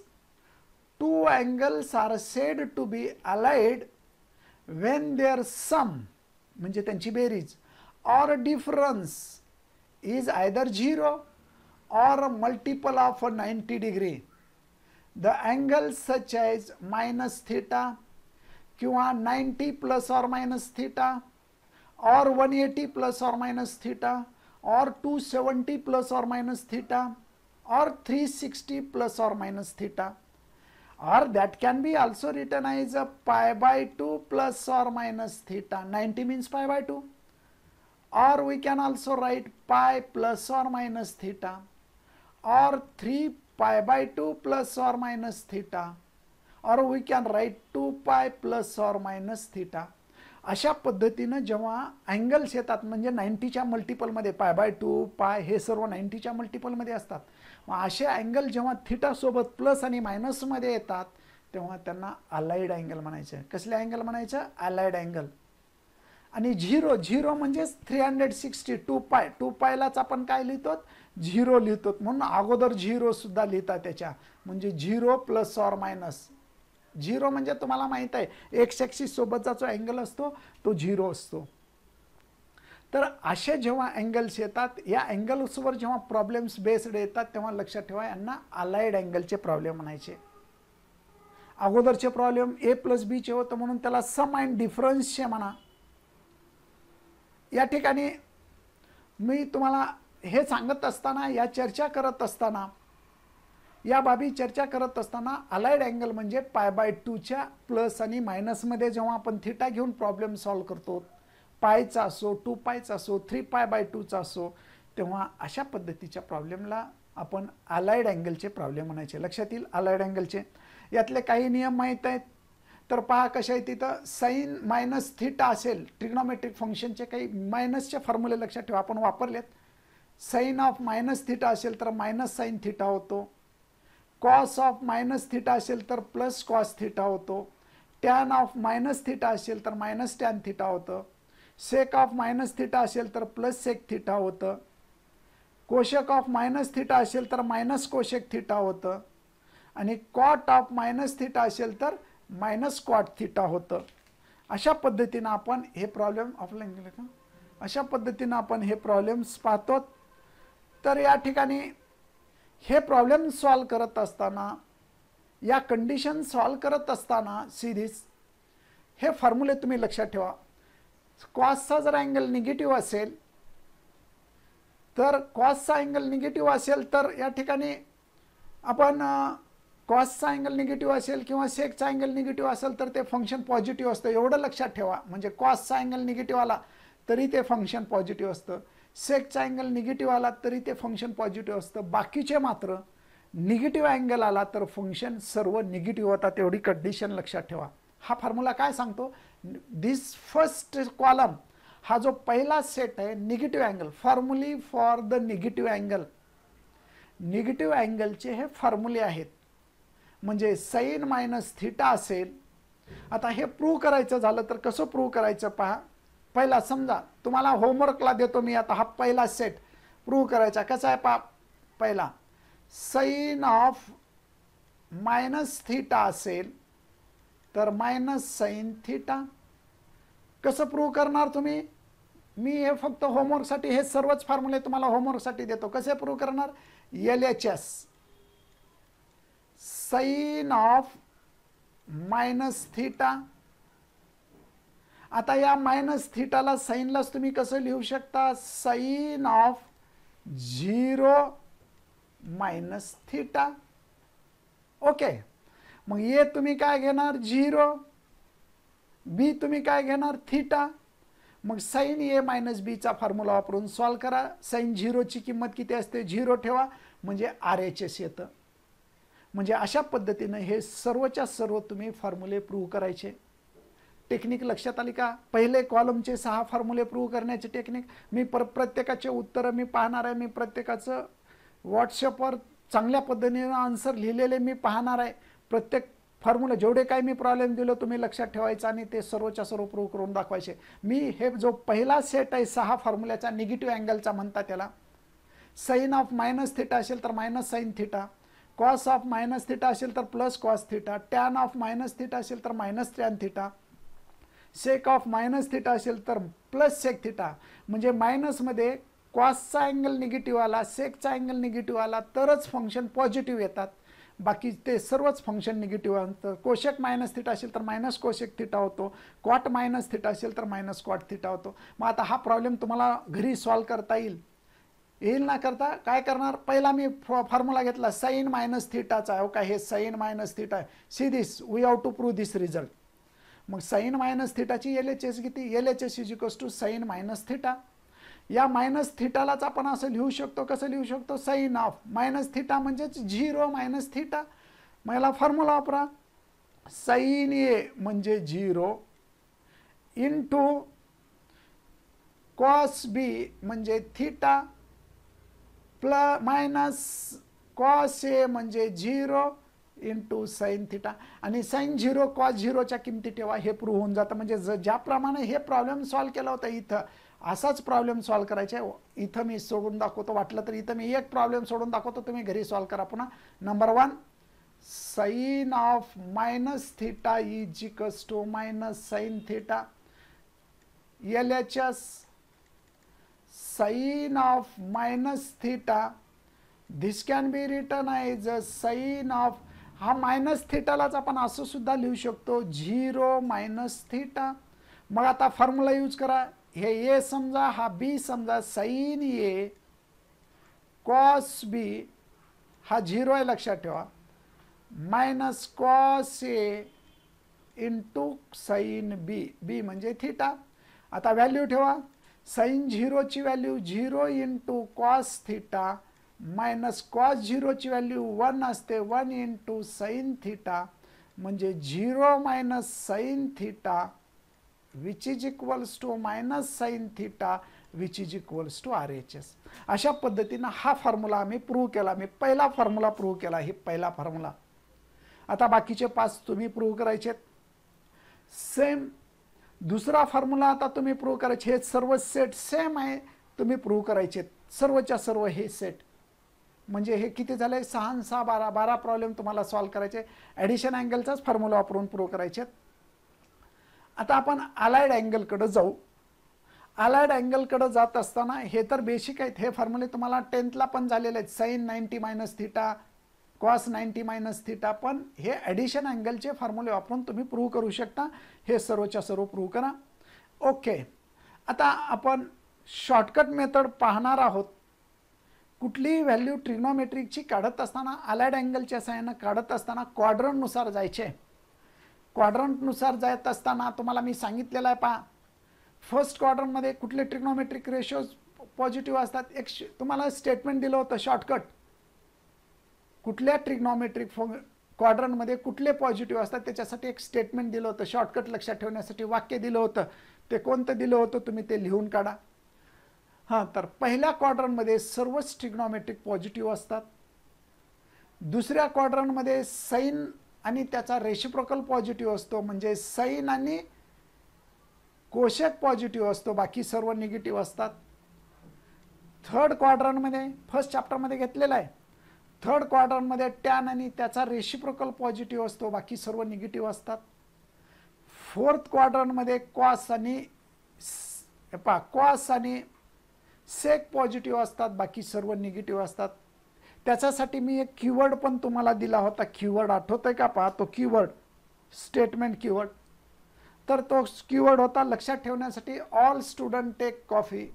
two angles are said to be allied when their sum, म्हणजे त्यांची बेरीज, or difference is either zero or multiple of 90 degree. The angles such as minus theta किंवा 90 plus or minus theta or 180 plus or minus theta or 270 plus or minus theta or 360 plus or minus theta or that can be also written as a pi by 2 plus or minus theta 90 means pi by 2 or we can also write pi plus or minus theta or 3 pi by 2 plus or minus theta और we can write two pi plus or minus theta अशा पद्धतीनं जेव्हा angles येतात म्हणजे pi by pi by two pi हे सर्व नाईन्टीच्या मल्टिपलमध्ये असतात मग असे अँगल जेव्हा थिटासोबत प्लस आणि मायनसमध्ये येतात तेव्हा त्यांना अलाईड अँगल म्हणायचं कसले अँगल म्हणायचं अलाईड अँगल आणि झिरो झिरो म्हणजेच three hundred sixty two pi two पायलाच आपण काय लिहितो झिरो लिहितो म्हणून अगोदर झिरोसुद्धा लिहिता त्याच्या म्हणजे zero plus or minus zero म्हणजे तुम्हाला माहीत आहे एक्स सोबतचा जो अँगल असतो तो झिरो असतो तर असे जेव्हा अँगल्स येतात या अँगल्सवर जेव्हा प्रॉब्लेम्स बेस्ड येतात तेव्हा लक्षात ठेवा यांना अलाइड अँगलचे प्रॉब्लेम म्हणायचे अगोदरचे प्रॉब्लेम ए प्लस बीचे होतं म्हणून त्याला सम अँड डिफरन्सचे म्हणा या ठिकाणी मी तुम्हाला हे सांगत असताना या चर्चा करत असताना या बाबी चर्चा करत असताना अलाइड अँगल म्हणजे पाय बाय टूच्या प्लस आणि मायनसमध्ये जेव्हा आपण थिटा घेऊन प्रॉब्लेम सॉल्व करतो पायचा असो टू पायचा असो थ्री पाय बाय टूचा असो तेव्हा अशा पद्धतीच्या प्रॉब्लेमला आपण अलायड अँगलचे प्रॉब्लेम म्हणायचे लक्षात येईल अलायड अँगलचे यातले काही नियम माहीत आहेत तर पहा कशा आहे तिथं साईन मायनस थिटा असेल ट्रिग्नॉमेट्रिक फंक्शनचे काही मायनसचे फॉर्म्युले लक्षात ठेवा आपण वापरलेत साईन ऑफ मायनस थिटा असेल तर मायनस साईन थिटा होतो कॉस ऑफ मायनस थिटा असेल तर प्लस कॉस थिटा होतो टॅन ऑफ मायनस थिटा असेल तर मायनस टॅन थिटा होतं सेक ऑफ मायनस थिटा असेल तर प्लस सेक थिटा होतं कोशक ऑफ मायनस थिटा असेल तर मायनस कोशक थिटा होतं आणि कॉट ऑफ मायनस थिटा असेल तर मायनस कॉट थिटा होतं अशा पद्धतीनं आपण हे प्रॉब्लेम ऑफलाईन गेले का अशा पद्धतीनं आपण हे प्रॉब्लेम्स पाहतो तर या ठिकाणी हे प्रॉब्लेम सॉल्व करत असताना या कंडिशन सॉल्व करत असताना सिरीज हे फॉर्म्युले तुम्ही लक्षात ठेवा कॉसचा जर अँगल निगेटिव्ह असेल तर कॉसचा अँगल निगेटिव्ह असेल तर या ठिकाणी आपण कॉसचा अँगल निगेटिव्ह असेल किंवा सेकचा अँगल निगेटिव्ह असेल तर ते फंक्शन पॉझिटिव्ह असतं एवढं लक्षात ठेवा म्हणजे कॉसचा अँगल निगेटिव्ह आला तरी ते फंक्शन पॉझिटिव्ह असतं सेकचा अँगल निगेटिव्ह आला तरी ते फंक्शन पॉझिटिव्ह असतं बाकीचे मात्र निगेटिव्ह अँगल आला तर फंक्शन सर्व निगेटिव्ह होतात एवढी कंडिशन लक्षात ठेवा हा फॉर्म्युला काय सांगतो दिस फर्स्ट कॉलम हा जो पहिला सेट आहे negative angle formulae for the negative angle negative अँगलचे हे फॉर्म्युले आहेत म्हणजे सैन मायनस थिटा असेल आता हे प्रूव्ह करायचं झालं तर कसं प्रूव्ह करायचं पहा पहिला समजा तुम्हाला होमवर्कला देतो मी आता हा पहिला सेट प्रूव्ह करायचा कसा आहे पहा पहिला सैन ऑफ मायनस थिटा असेल तर मायनस साईन थिटा कसं प्रूव्ह करणार तुम्ही मी हे फक्त होमवर्कसाठी हे सर्वच फॉर्म्युले तुम्हाला होमवर्कसाठी देतो कसे प्रूव्ह करणार L H S sine of minus theta आता या मायनस थिटाला साईनलाच तुम्ही कसं लिहू शकता sine of zero minus theta okay मग ए तुम्ही काय घेणार झिरो बी तुम्ही काय घेणार थिटा मग साईन ए मायनस बीचा फॉर्म्युला वापरून सॉल्व करा साईन झिरोची किंमत किती असते झिरो ठेवा म्हणजे आर एच एस येतं म्हणजे अशा पद्धतीनं हे सर्वच्या सर्व तुम्ही फॉर्म्युले प्रूव्ह करायचे टेक्निक लक्षात आली का पहिले कॉलमचे सहा फॉर्म्युले प्रूव्ह करण्याचे टेक्निक मी पर प्रत्येकाचे उत्तरं मी पाहणार आहे मी प्रत्येकाचं व्हॉट्सअपवर चांगल्या पद्धतीनं आन्सर लिहिलेले मी पाहणार आहे प्रत्येक फॉर्म्युला जेवढे काय मी प्रॉब्लेम दिलो तुम्ही लक्षात ठेवायचा आणि ते सर्वच्या सर्व प्रूव्ह करून दाखवायचे मी हे जो पहिला सेट आहे सहा फॉर्म्युल्याचा निगेटिव्ह अँगलचा म्हणता त्याला साईन ऑफ मायनस थिटा असेल तर minus sine theta cos of minus theta असेल तर plus cos theta tan of minus theta असेल तर minus tan theta sec of minus theta असेल तर प्लस सेक थिटा म्हणजे मायनसमध्ये कॉसचा अँगल निगेटिव्ह आला सेकचा अँगल निगेटिव्ह आला तरच फंक्शन पॉझिटिव्ह येतात बाकी ते सर्वच फंक्शन निगेटिव्ह असतं कोशक मायनस थिटा असेल तर मायनस कोशक थिटा होतो क्वाट मायनस थिटा असेल तर मायनस क्वाट थिटा होतो मग आता हा प्रॉब्लेम तुम्हाला घरी सॉल्व करता येईल येईल ना करता काय करणार पहिला मी फॉर्म्युला घेतला साईन मायनस थिटाचा आहे काय हे sine minus theta see this we have to prove this result मग साईन मायनस थिटाची एल एच एस किती L H S is equals to sine minus theta या मायनस थिटालाच आपण असं लिहू शकतो कसं लिहू शकतो साईन ऑफ मायनस थिटा म्हणजेच झिरो मायनस थिटा मग याला फॉर्म्युला वापरा साईन ए म्हणजे झिरो इंटू टू कॉस बी म्हणजे थिटा प्ल मायनस कॉस ए म्हणजे झिरो इंटू साईन थिटा आणि साईन झिरो कॉस झिरोच्या किमती ठेवा हे प्रूव्ह होऊन जातं म्हणजे ज ज्याप्रमाणे हे प्रॉब्लेम सॉल्व्ह केला होता इथं असाच प्रॉब्लेम सॉल्व्ह करायचा आहे इथं मी सोडून दाखवतो वाटलं तर इथं मी एक प्रॉब्लेम सोडून दाखवतो तुम्ही घरी सॉल्व्ह करा पुन्हा number one sine of minus theta is equals to minus sine theta L H S sine of minus theta this can be return as a sine of हा मायनस थिटालाच आपण असं सुद्धा लिहू शकतो झिरो मायनस थिटा मग आता formula use करा हे ए समजा हा बी समजा साईन ए कॉस बी हा झिरो आहे लक्षात ठेवा minus cos A into sine B B म्हणजे थिटा आता व्हॅल्यू ठेवा साईन झिरोची value zero into cos theta minus cos झिरोची व्हॅल्यू वन असते वन इंटू साईन थिटा म्हणजे zero minus sine theta which is equals to minus sine theta which is equals to R H S अशा पद्धतीनं हा formula आम्ही prove केला मी पहिला formula prove केला हे पहिला फॉर्म्युला आता बाकीचे पाच तुम्ही प्रूव्ह करायचे सेम दुसरा फॉर्म्युला आता तुम्ही प्रूव्ह करायचे हे सर्व सेट सेम आहे तुम्ही प्रूव्ह करायचे सर्वच्या सर्व हे सेट म्हणजे हे किती झाले सहा सहा बारा बारा प्रॉब्लेम तुम्हाला सॉल्व्ह करायचे ॲडिशन अँगलचाच फॉर्म्युला वापरून प्रूव्ह करायचे आता आपण अलायड अँगलकडं जाऊ अलायड अँगलकडं जात असताना हे तर बेसिक आहेत हे फॉर्म्युले तुम्हाला टेन्थला पण झालेले आहेत sine ninety minus theta cos ninety minus theta पण हे ॲडिशन अँगलचे फॉर्म्युले वापरून तुम्ही प्रूव्ह करू शकता हे सर्वच्या सर्व प्रूव्ह करा ओके आता आपण शॉर्टकट मेथड पाहणार आहोत कुठलीही व्हॅल्यू ट्रिग्नॉमेट्रिकची काढत असताना अलायड अँगलच्या सहाय्यानं काढत असताना क्वाड्रननुसार जायचे क्वाड्रंटनुसार जात असताना तुम्हाला मी सांगितलेलं आहे पहा फर्स्ट क्वाड्रंटमध्ये कुठले ट्रिग्नॉमेट्रिक रेशोज पॉझिटिव्ह असतात एक तुम्हाला स्टेटमेंट दिलं होतं शॉर्टकट कुठल्या ट्रिग्नॉमेट्रिक फो क्वाड्रंटमध्ये कुठले पॉझिटिव्ह असतात त्याच्यासाठी एक स्टेटमेंट दिलं होतं शॉर्टकट लक्षात ठेवण्यासाठी वाक्य दिलं होतं ते कोणतं दिलं होतं तुम्ही ते लिहून काढा हां तर पहिल्या क्वाड्रंटमध्ये सर्वच ट्रिग्नॉमेट्रिक पॉझिटिव्ह असतात दुसऱ्या क्वाड्रंटमध्ये सैन आणि त्याचा रेशिप्रकल पॉझिटिव्ह असतो म्हणजे सैन आणि कोशक पॉझिटिव्ह असतो बाकी सर्व निगेटिव्ह असतात थर्ड क्वार्टरमध्ये फर्स्ट चॅप्टरमध्ये घेतलेला आहे थर्ड क्वाड्रनमध्ये टॅन आणि त्याचा रेशिप्रकल पॉझिटिव्ह असतो बाकी सर्व निगेटिव्ह असतात फोर्थ क्वाड्रनमध्ये क्वास आणि पा क्वास आणि सेक पॉझिटिव्ह असतात बाकी सर्व निगेटिव्ह असतात त्याच्यासाठी मी एक कीवर्ड पण तुम्हाला दिला होता कीवर्ड आठवतं आहे का पहा तो कीवर्ड स्टेटमेंट कीवर्ड तर तो कीवर्ड होता लक्षात ठेवण्यासाठी all student take coffee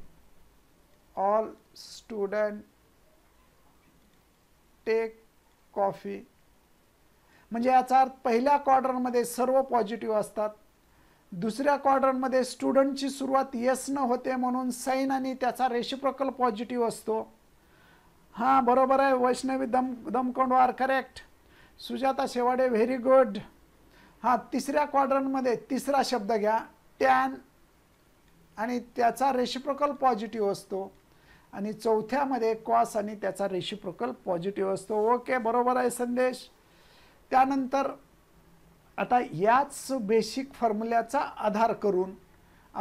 all student take coffee म्हणजे याचा अर्थ पहिल्या क्वार्टरमध्ये सर्व पॉझिटिव्ह असतात दुसऱ्या क्वार्टरमध्ये स्टुडंटची सुरुवात येस न होते म्हणून सैन आणि त्याचा रेशिप्रकल पॉझिटिव्ह असतो हां बरोबर आहे वैष्णवी दम are correct Sujata Shewade very good हां तिसऱ्या क्वाड्रनमध्ये तिसरा शब्द घ्या टॅन आणि त्याचा रेशिप्रोकल पॉझिटिव्ह असतो आणि चौथ्यामध्ये कॉस आणि त्याचा रेशिप्रोकल पॉझिटिव्ह असतो ओके बरोबर आहे संदेश त्यानंतर आता याच बेसिक फॉर्म्युल्याचा आधार करून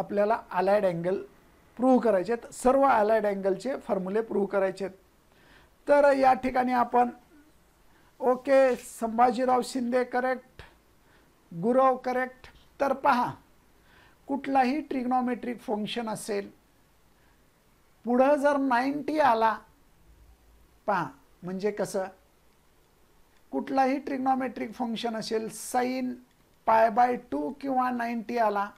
आपल्याला अलायड अँगल प्रूव्ह करायचे आहेत सर्व अलायड अँगलचे फॉर्म्युले प्रूव्ह करायचे आहेत तर या ठिकाणी आपण okay Sambhajirao Shinde correct Gurav correct तर पहा कुठलाही ट्रिग्नॉमेट्रिक फंक्शन असेल पुढं जर नाईन्टी आला पहा म्हणजे कसं कुठलाही ट्रिग्नॉमेट्रिक फंक्शन असेल साईन पाय बाय टू किंवा नाईन्टी आला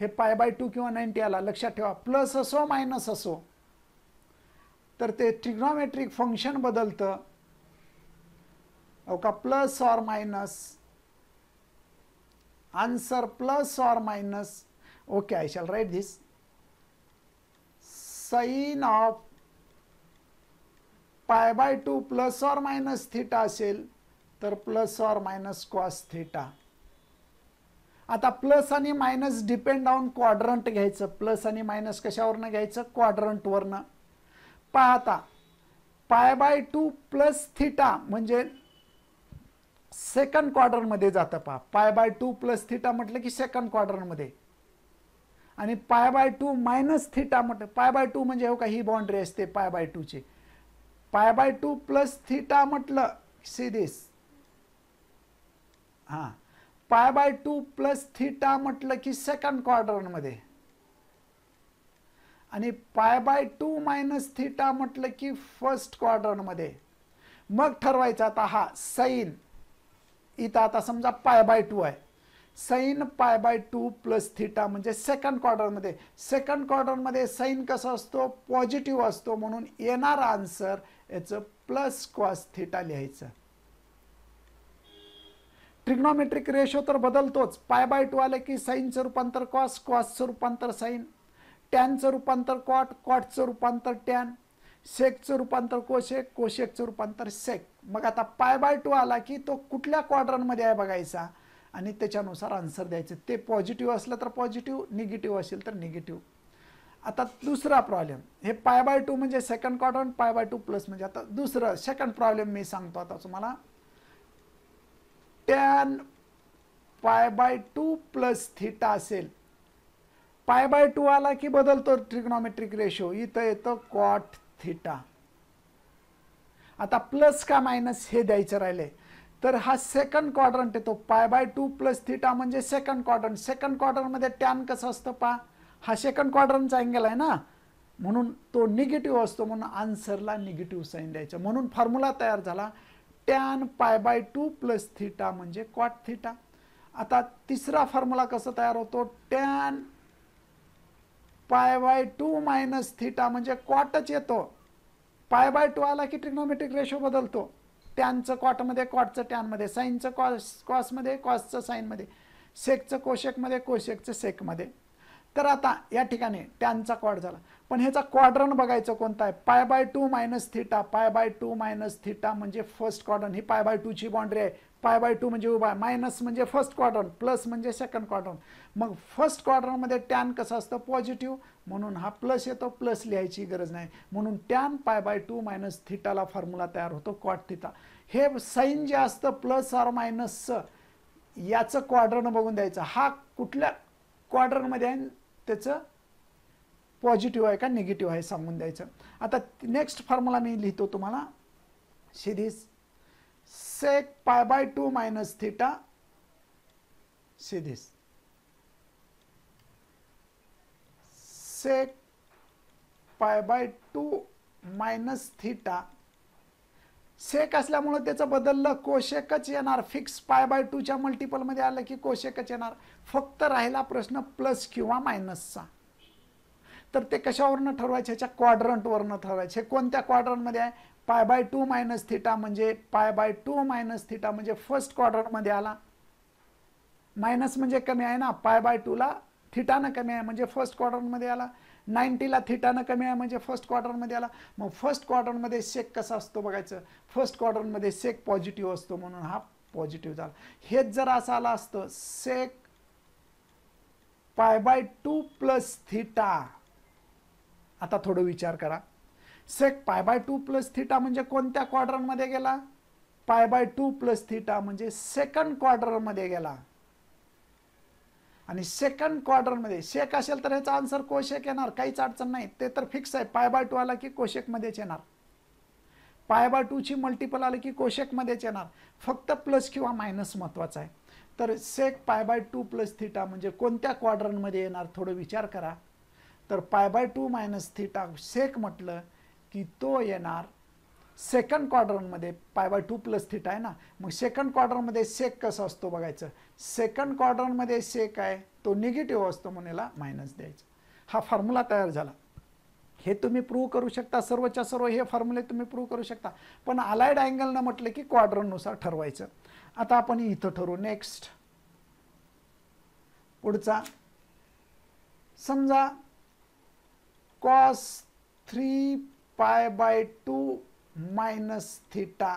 हे पाय बाय टू किंवा नाईन्टी आला लक्षात ठेवा प्लस असो मायनस असो तर ते ट्रिग्नॉमेट्रिक फंक्शन बदलतं का plus or minus answer plus or minus okay I shall write this sine of pi by two plus or minus theta असेल तर plus or minus cos theta आता प्लस आणि मायनस डिपेंड ऑन क्वाड्रंट घ्यायचं plus आणि minus कशावरनं घ्यायचं वरनं पाहता pi by two plus theta म्हणजे सेकंड क्वार्टरमध्ये जातं पहा पाय बाय टू प्लस थिटा म्हटलं की सेकंड क्वार्टरमध्ये आणि पाय बाय टू मायनस थिटा म्हटलं पाय बाय टू म्हणजे हो का ही बाउंड्री असते पाय बाय टू ची pi by two plus theta म्हटलं सिरीस हा pi by two plus theta म्हटलं की सेकंड क्वार्टरमध्ये आणि पाय बाय टू मायनस थिटा म्हटलं की फर्स्ट मध्ये मग ठरवायचं आता हा साईन इथं आता समजा पाय बाय टू आहे sine pi by two plus theta म्हणजे सेकंड क्वार्टरमध्ये सेकंड क्वार्टरमध्ये सैन कसा असतो पॉझिटिव्ह असतो म्हणून येणारा आन्सर याचं प्लस क्वास थिटा लिहायचं ट्रिग्नोमेट्रिक रेशो तर बदलतोच पाय बाय टू आलं की साईनचं रूपांतर क्वास क्वासचं रूपांतर साईन टॅनचं रूपांतर कॉट क्वाटचं रूपांतर टॅन सेकचं रूपांतर कोशेक कोशेकचं रूपांतर सेक मग आता पाय बाय टू आला की तो कुठल्या क्वाड्रनमध्ये आहे बघायचा आणि त्याच्यानुसार आन्सर द्यायचं ते पॉझिटिव्ह असलं तर पॉझिटिव्ह निगेटिव्ह असेल तर निगेटिव्ह आता दुसरा प्रॉब्लेम हे पाय बाय टू म्हणजे second quadrant pi by two plus म्हणजे आता दुसरं सेकंड प्रॉब्लेम मी सांगतो आता तुम्हाला tan pi by two plus theta असेल पाय बाय टू आला की बदलतो ट्रिग्नॉमेट्रिक रेशो इथं येतं कॉट थिटा आता प्लस का मायनस हे द्यायचं राहिले तर हा सेकंड क्वाड्रंट येतो pi by two plus theta म्हणजे सेकंड क्वाड्रंट सेकंड क्वार्टरमध्ये टॅन कसं असतं पा हा सेकंड क्वाड्रंटचा अँगल आहे ना म्हणून तो निगेटिव्ह असतो म्हणून आन्सरला निगेटिव्ह साईन द्यायचं म्हणून फॉर्म्युला तयार झाला tan pi by two plus theta म्हणजे क्वाट थिटा आता तिसरा फॉर्म्युला कसा तयार होतो tan pi by two minus theta म्हणजे कॉटच येतो पाय बाय टू आला की ट्रिग्नोमेट्रिक रेशो बदलतो टॅनचं कॉटमध्ये कॉटचं टॅनमध्ये साईनचं कॉस कॉसमध्ये कॉसचं साईनमध्ये सेकचं कोशेकमध्ये कोशेकचं सेकमध्ये तर आता या ठिकाणी टॅनचा क्वाड झाला पण ह्याचा क्वाड्रन बघायचं कोणता आहे pi by two minus theta pi by two minus theta म्हणजे फर्स्ट क्वाड्रन ही पाय बाय टूची बाउंड्री आहे पाय बाय टू म्हणजे उभा मायनस म्हणजे फर्स्ट क्वार्टर प्लस म्हणजे सेकंड क्वार्टर मग फर्स्ट क्वार्टरमध्ये टॅन कसं असतं पॉझिटिव्ह म्हणून हा प्लस येतो प्लस लिहायची गरज नाही म्हणून tan pi by two minus थिटाला फॉर्म्युला तयार होतो क्वाट थिटा हे साईन जे असतं प्लस आर मायनसचं याचं क्वाड्रन बघून द्यायचं हा कुठल्या क्वार्टरमध्ये आहे त्याचं पॉझिटिव्ह आहे का निगेटिव्ह आहे सांगून द्यायचं आता नेक्स्ट फॉर्म्युला मी लिहितो तुम्हाला series sec pi by 2 minus theta. See this sec pi by 2 minus theta. Sec असल्यामुळं त्याचं बदललं कोशेकच येणार फिक्स पाय बाय टूच्या मल्टिपलमध्ये आलं की कोशेकच येणार फक्त राहिला प्रश्न प्लस किंवा मायनसचा तर ते कशावरनं ठरवायचे ह्याच्या क्वाड्रंटवरनं ठरवायचे हे कोणत्या क्वाड्रंटमध्ये आहे pi by two minus theta म्हणजे pi by two minus theta म्हणजे फर्स्ट क्वार्टरमध्ये आला मायनस म्हणजे कमी आहे ना पाय बाय टूला थिटानं कमी आहे म्हणजे फर्स्ट क्वार्टरमध्ये आला नाईन्टीला थिटानं कमी आहे म्हणजे फर्स्ट क्वार्टरमध्ये आला मग फर्स्ट क्वार्टरमध्ये सेक कसा असतो बघायचं फर्स्ट क्वार्टरमध्ये सेक पॉझिटिव्ह असतो म्हणून हा पॉझिटिव्ह झाला हेच जर असं आलं असतं सेक पाय बाय टू प्लस थिटा आता थोडं विचार करा सेक पाय बाय टू प्लस थिटा म्हणजे कोणत्या मध्ये गेला pi by two plus theta म्हणजे सेकंड क्वार्टरमध्ये गेला आणि सेकंड क्वार्टरमध्ये शेक असेल तर ह्याचा आन्सर कोशेक येणार काहीच अडचण नाही ते तर फिक्स आहे पाय बाय टू आला की कोशेकमध्येच येणार पाय बाय ची मल्टिपल आलं की कोशेकमध्येच येणार फक्त प्लस किंवा मायनस महत्त्वाचा आहे तर सेक पाय बाय टू प्लस थिटा म्हणजे कोणत्या मध्ये येणार थोडं विचार करा तर pi by two minus theta sec म्हटलं की तो येणार सेकंड क्वार्टरमध्ये पाय बाय टू प्लस थिटा आहे ना मग सेकंड क्वार्टरमध्ये सेक कसा असतो बघायचं सेकंड क्वार्टरमध्ये सेक आहे तो निगेटिव्ह असतो म्हणून याला मायनस द्यायचं हा फॉर्म्युला तयार झाला हे तुम्ही प्रूव्ह करू शकता सर्वच्या सर्व हे फॉर्म्युले तुम्ही प्रूव्ह करू शकता पण अलाइड अँगलनं म्हटलं की क्वार्टरनुसार ठरवायचं आता आपण इथं ठरवू नेक्स्ट पुढचा समजा cos three pi by two minus theta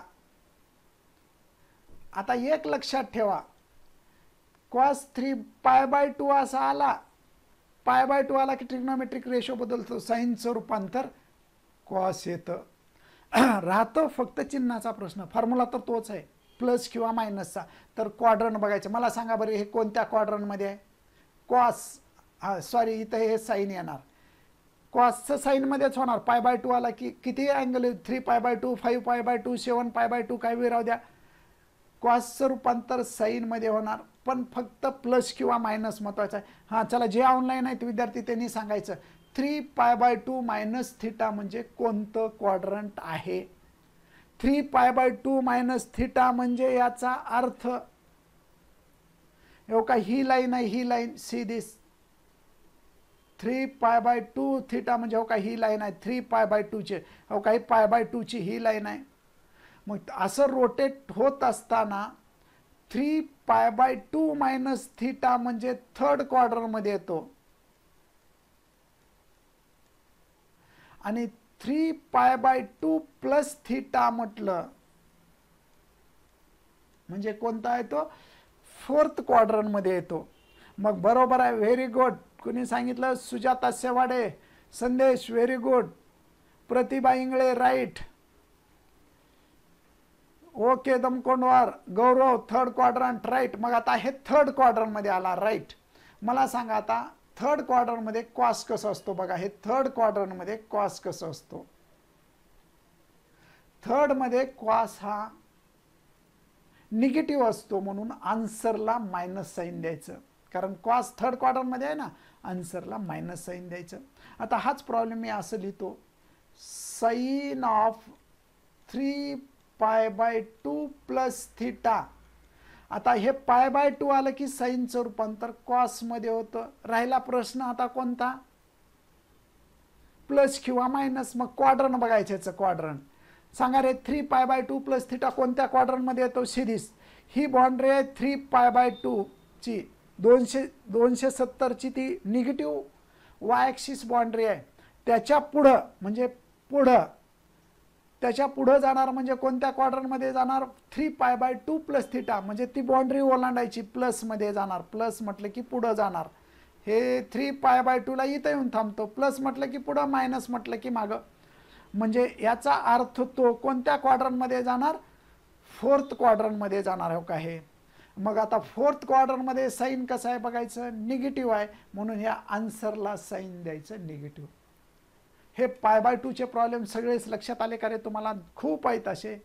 आता एक लक्षात ठेवा cos three pi by two असा आला पाय बाय टू आला की ट्रिग्नोमेट्रिक रेशो बदलतो साईनचं रूपांतर कॉस येतं [CLEARS THROAT] राहतं फक्त चिन्हाचा प्रश्न फॉर्म्युला तर तोच आहे प्लस किंवा मायनसचा तर क्वाड्रन बघायचं मला सांगा बरं हे कोणत्या क्वाड्रनमध्ये आहे कॉस सॉरी इथं हे साईन येणार कॉसचं साईनमध्येच होणार पाय बाय टू आला की किती angle three pi by two five pi by two seven pi by to काय विराव द्या कॉसचं रूपांतर साईनमध्ये होणार पण फक्त प्लस किंवा मायनस महत्त्वाचं आहे हां चला जे ऑनलाईन आहेत विद्यार्थी त्यांनी सांगायचं three pi by two minus theta म्हणजे कोणतं क्वाड्रंट आहे three pi by two minus theta म्हणजे याचा अर्थ एवढा ही लाईन आहे ही line see this three pi by two theta म्हणजे हो काय ही लाईन आहे थ्री पाय बाय ची अहो काही पाय बाय ची ही लाईन आहे मग असं रोटेट होत असताना three pi by two minus theta म्हणजे थर्ड क्वार्टरमध्ये येतो आणि three pi by two plus theta म्हटलं म्हणजे कोणता येतो तो फोर्थ क्वार्टरमध्ये येतो मग बरोबर आहे व्हेरी गुड कोणी सांगितलं Sujata Sewade Sandesh very good Pratibha Ingle right okay Damkondwar Gaurav third quadrant right मग आता हे थर्ड मध्ये आला राईट मला सांगा आता थर्ड क्वार्टरमध्ये कॉस कसं असतो बघा हे थर्ड क्वार्टरमध्ये क्वास कसं असतो थर्डमध्ये क्वास हा निगेटिव्ह असतो म्हणून आन्सरला मायनस साईन द्यायचं कारण क्वास थर्ड क्वार्टरमध्ये आहे ना आन्सरला मायनस साईन द्यायचं आता हाच प्रॉब्लेम मी असं लिहितो sine of three pi by two plus theta आता हे पाय बाय टू आलं की साईनचं रूपांतर कॉसमध्ये होतं राहिला प्रश्न आता कोणता प्लस किंवा मायनस मग क्वाड्रन बघायचं क्वाड्रन सांगा रे three pi by two plus theta कोणत्या क्वाड्रनमध्ये येतो सिरीज ही बाउंड्री आहे थ्री पाय बाय ची दोनशे दोनशे सत्तरची ती निगेटिव्ह वाय ॲक्सिस बाउंड्री आहे त्याच्या पुढं म्हणजे पुढं त्याच्या पुढं जाणार म्हणजे कोणत्या क्वार्टरमध्ये जाणार three pi by two plus theta म्हणजे ती बाउंड्री ओलांडायची प्लसमध्ये जाणार प्लस म्हटलं की पुढं जाणार हे थ्री पाय बाय टूला इथं येऊन थांबतो प्लस म्हटलं की पुढं मायनस म्हटलं की मागं म्हणजे याचा अर्थ तो कोणत्या क्वाड्रनमध्ये जाणार फोर्थ क्वाड्रनमध्ये जाणार हो का हे मग आता फोर्थ क्वार्टरमध्ये साईन कसं आहे बघायचं निगेटिव्ह आहे म्हणून ह्या आन्सरला साईन द्यायचं निगेटिव्ह हे पाय बाय टूचे प्रॉब्लेम सगळेच लक्षात आले का रे तुम्हाला खूप आहेत असे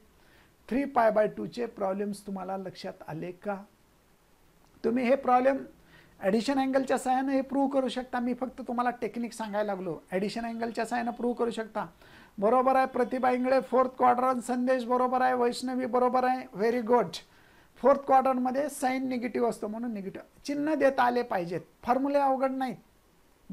थ्री पाय बाय टूचे प्रॉब्लेम्स तुम्हाला लक्षात आले का तुम्ही हे प्रॉब्लेम ॲडिशन अँगलच्या सहाय्यानं हे प्रूव्ह करू शकता मी फक्त तुम्हाला टेक्निक सांगायला लागलो ॲडिशन अँगलच्या सहाय्यानं प्रूव्ह करू शकता बरोबर आहे प्रतिभा इंगळे फोर्थ क्वार्टर संदेश बरोबर आहे वैष्णवी बरोबर आहे व्हेरी गुड फोर्थ क्वार्टरमध्ये साईन निगेटिव्ह असतो म्हणून निगेटिव्ह चिन्ह देता आले पाहिजेत फॉर्म्युले अवघड नाहीत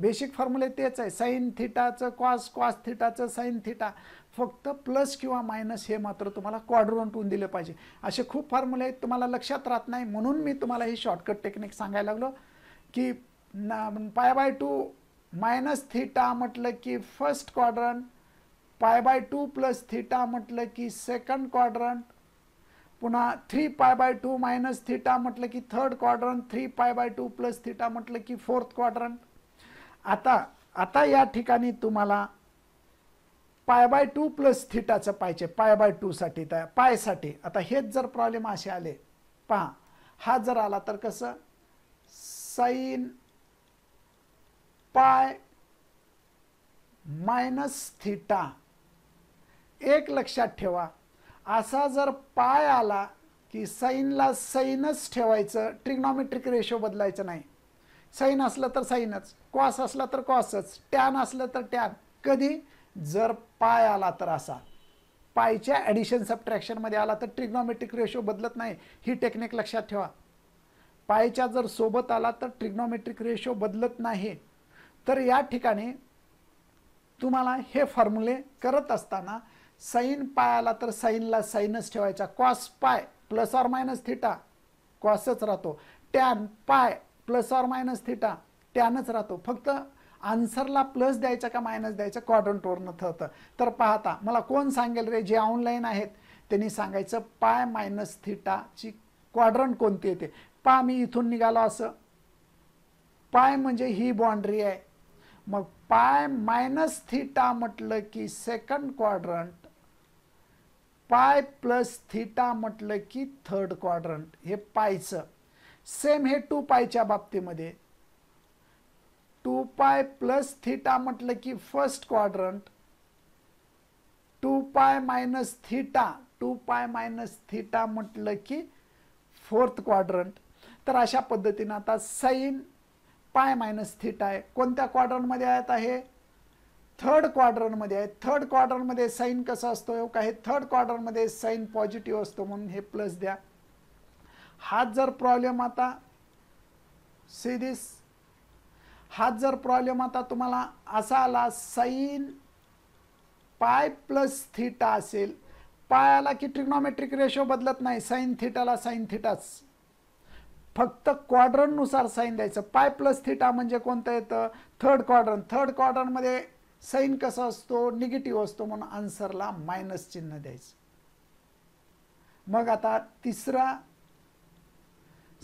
बेसिक फॉर्म्युले तेच आहे साईन थिटाचं क्वास क्वास थिटाचं साईन थिटा फक्त प्लस किंवा मायनस हे मात्र तुम्हाला क्वाड्रंटून दिलं पाहिजे असे खूप फॉर्म्युले आहेत तुम्हाला लक्षात राहत नाही म्हणून मी तुम्हाला ही शॉर्टकट टेक्निक सांगायला लागलो की ना पाय बाय टू मायनस थिटा म्हटलं की first quadrant pi by two plus theta म्हटलं की सेकंड क्वाड्रंट पुन्हा three pi by two minus theta म्हटलं की third quadrant three pi by two plus theta म्हटलं की फोर्थ क्वाड्रन आता आता या ठिकाणी तुम्हाला पाय बाय टू प्लस थिटाचं पाहिजे पाय बाय टूसाठी त्या पायसाठी आता हेच जर प्रॉब्लेम असे आले पहा हा जर आला तर कसं साईन पाय मायनस थिटा एक लक्षात ठेवा असा जर पाय आला की सैनला सैनच ठेवायचं ट्रिग्नॉमेट्रिक रेशो बदलायचं नाही सैन असलं तर सैनच कॉस असला तर कॉसच टॅन असलं तर टॅन कधी जर पाय आला तर असा पायच्या ॲडिशन सबट्रॅक्शनमध्ये आला तर ट्रिग्नॉमेट्रिक रेशो बदलत नाही ही टेक्निक लक्षात ठेवा पायच्या जर सोबत आला तर ट्रिग्नॉमेट्रिक रेशो बदलत नाही तर या ठिकाणी तुम्हाला हे फॉर्म्युले करत असताना साईन पाय आला तर साईनला साईनच ठेवायचा cos pi plus or minus theta कॉसच राहतो tan pi plus or minus theta टॅनच राहतो फक्त आन्सरला प्लस द्यायचा का मायनस द्यायचं क्वाड्रंटवरनं ठरतं तर पाहता मला कोण सांगेल रे जे ऑनलाईन आहेत त्यांनी सांगायचं पाय मायनस थिटाची क्वाड्रंट कोणती येते पा मी इथून निघालो असं पाय म्हणजे ही बाउंड्री आहे मग पाय मायनस थिटा म्हटलं की second quadrant pi plus theta म्हटलं की थर्ड क्वाड्रंट हे पायचं सेम हे टू पायच्या बाबतीमध्ये टू पाय प्लस थीटा म्हटलं की first quadrant two pi minus theta two pi minus theta म्हटलं की फोर्थ क्वाड्रंट तर अशा पद्धतीनं आता साईन पाय मायनस थिटा आहे कोणत्या क्वाड्रंटमध्ये आहेत आहे थर्ड क्वार्टरमध्ये आहे थर्ड क्वार्टरमध्ये साईन कसा असतो हो, हे थर्ड क्वार्टरमध्ये साईन पॉझिटिव्ह असतो म्हणून हे प्लस द्या हाच जर प्रॉब्लेम आता सी दिस हाच जर प्रॉब्लेम आता तुम्हाला असा आला साईन पाय प्लस थिटा असेल पाय आला की ट्रिग्नॉमेट्रिक रेशो बदलत नाही साईन थिटाला साईन थिटाच फक्त क्वाड्रननुसार साईन द्यायचं पाय प्लस थिटा म्हणजे कोणतं येतं थर्ड क्वाड्रन थर्ड क्वाड्रनमध्ये साईन कसा असतो निगेटिव्ह असतो म्हणून आन्सरला मायनस चिन्ह द्यायचं मग आता तिसरा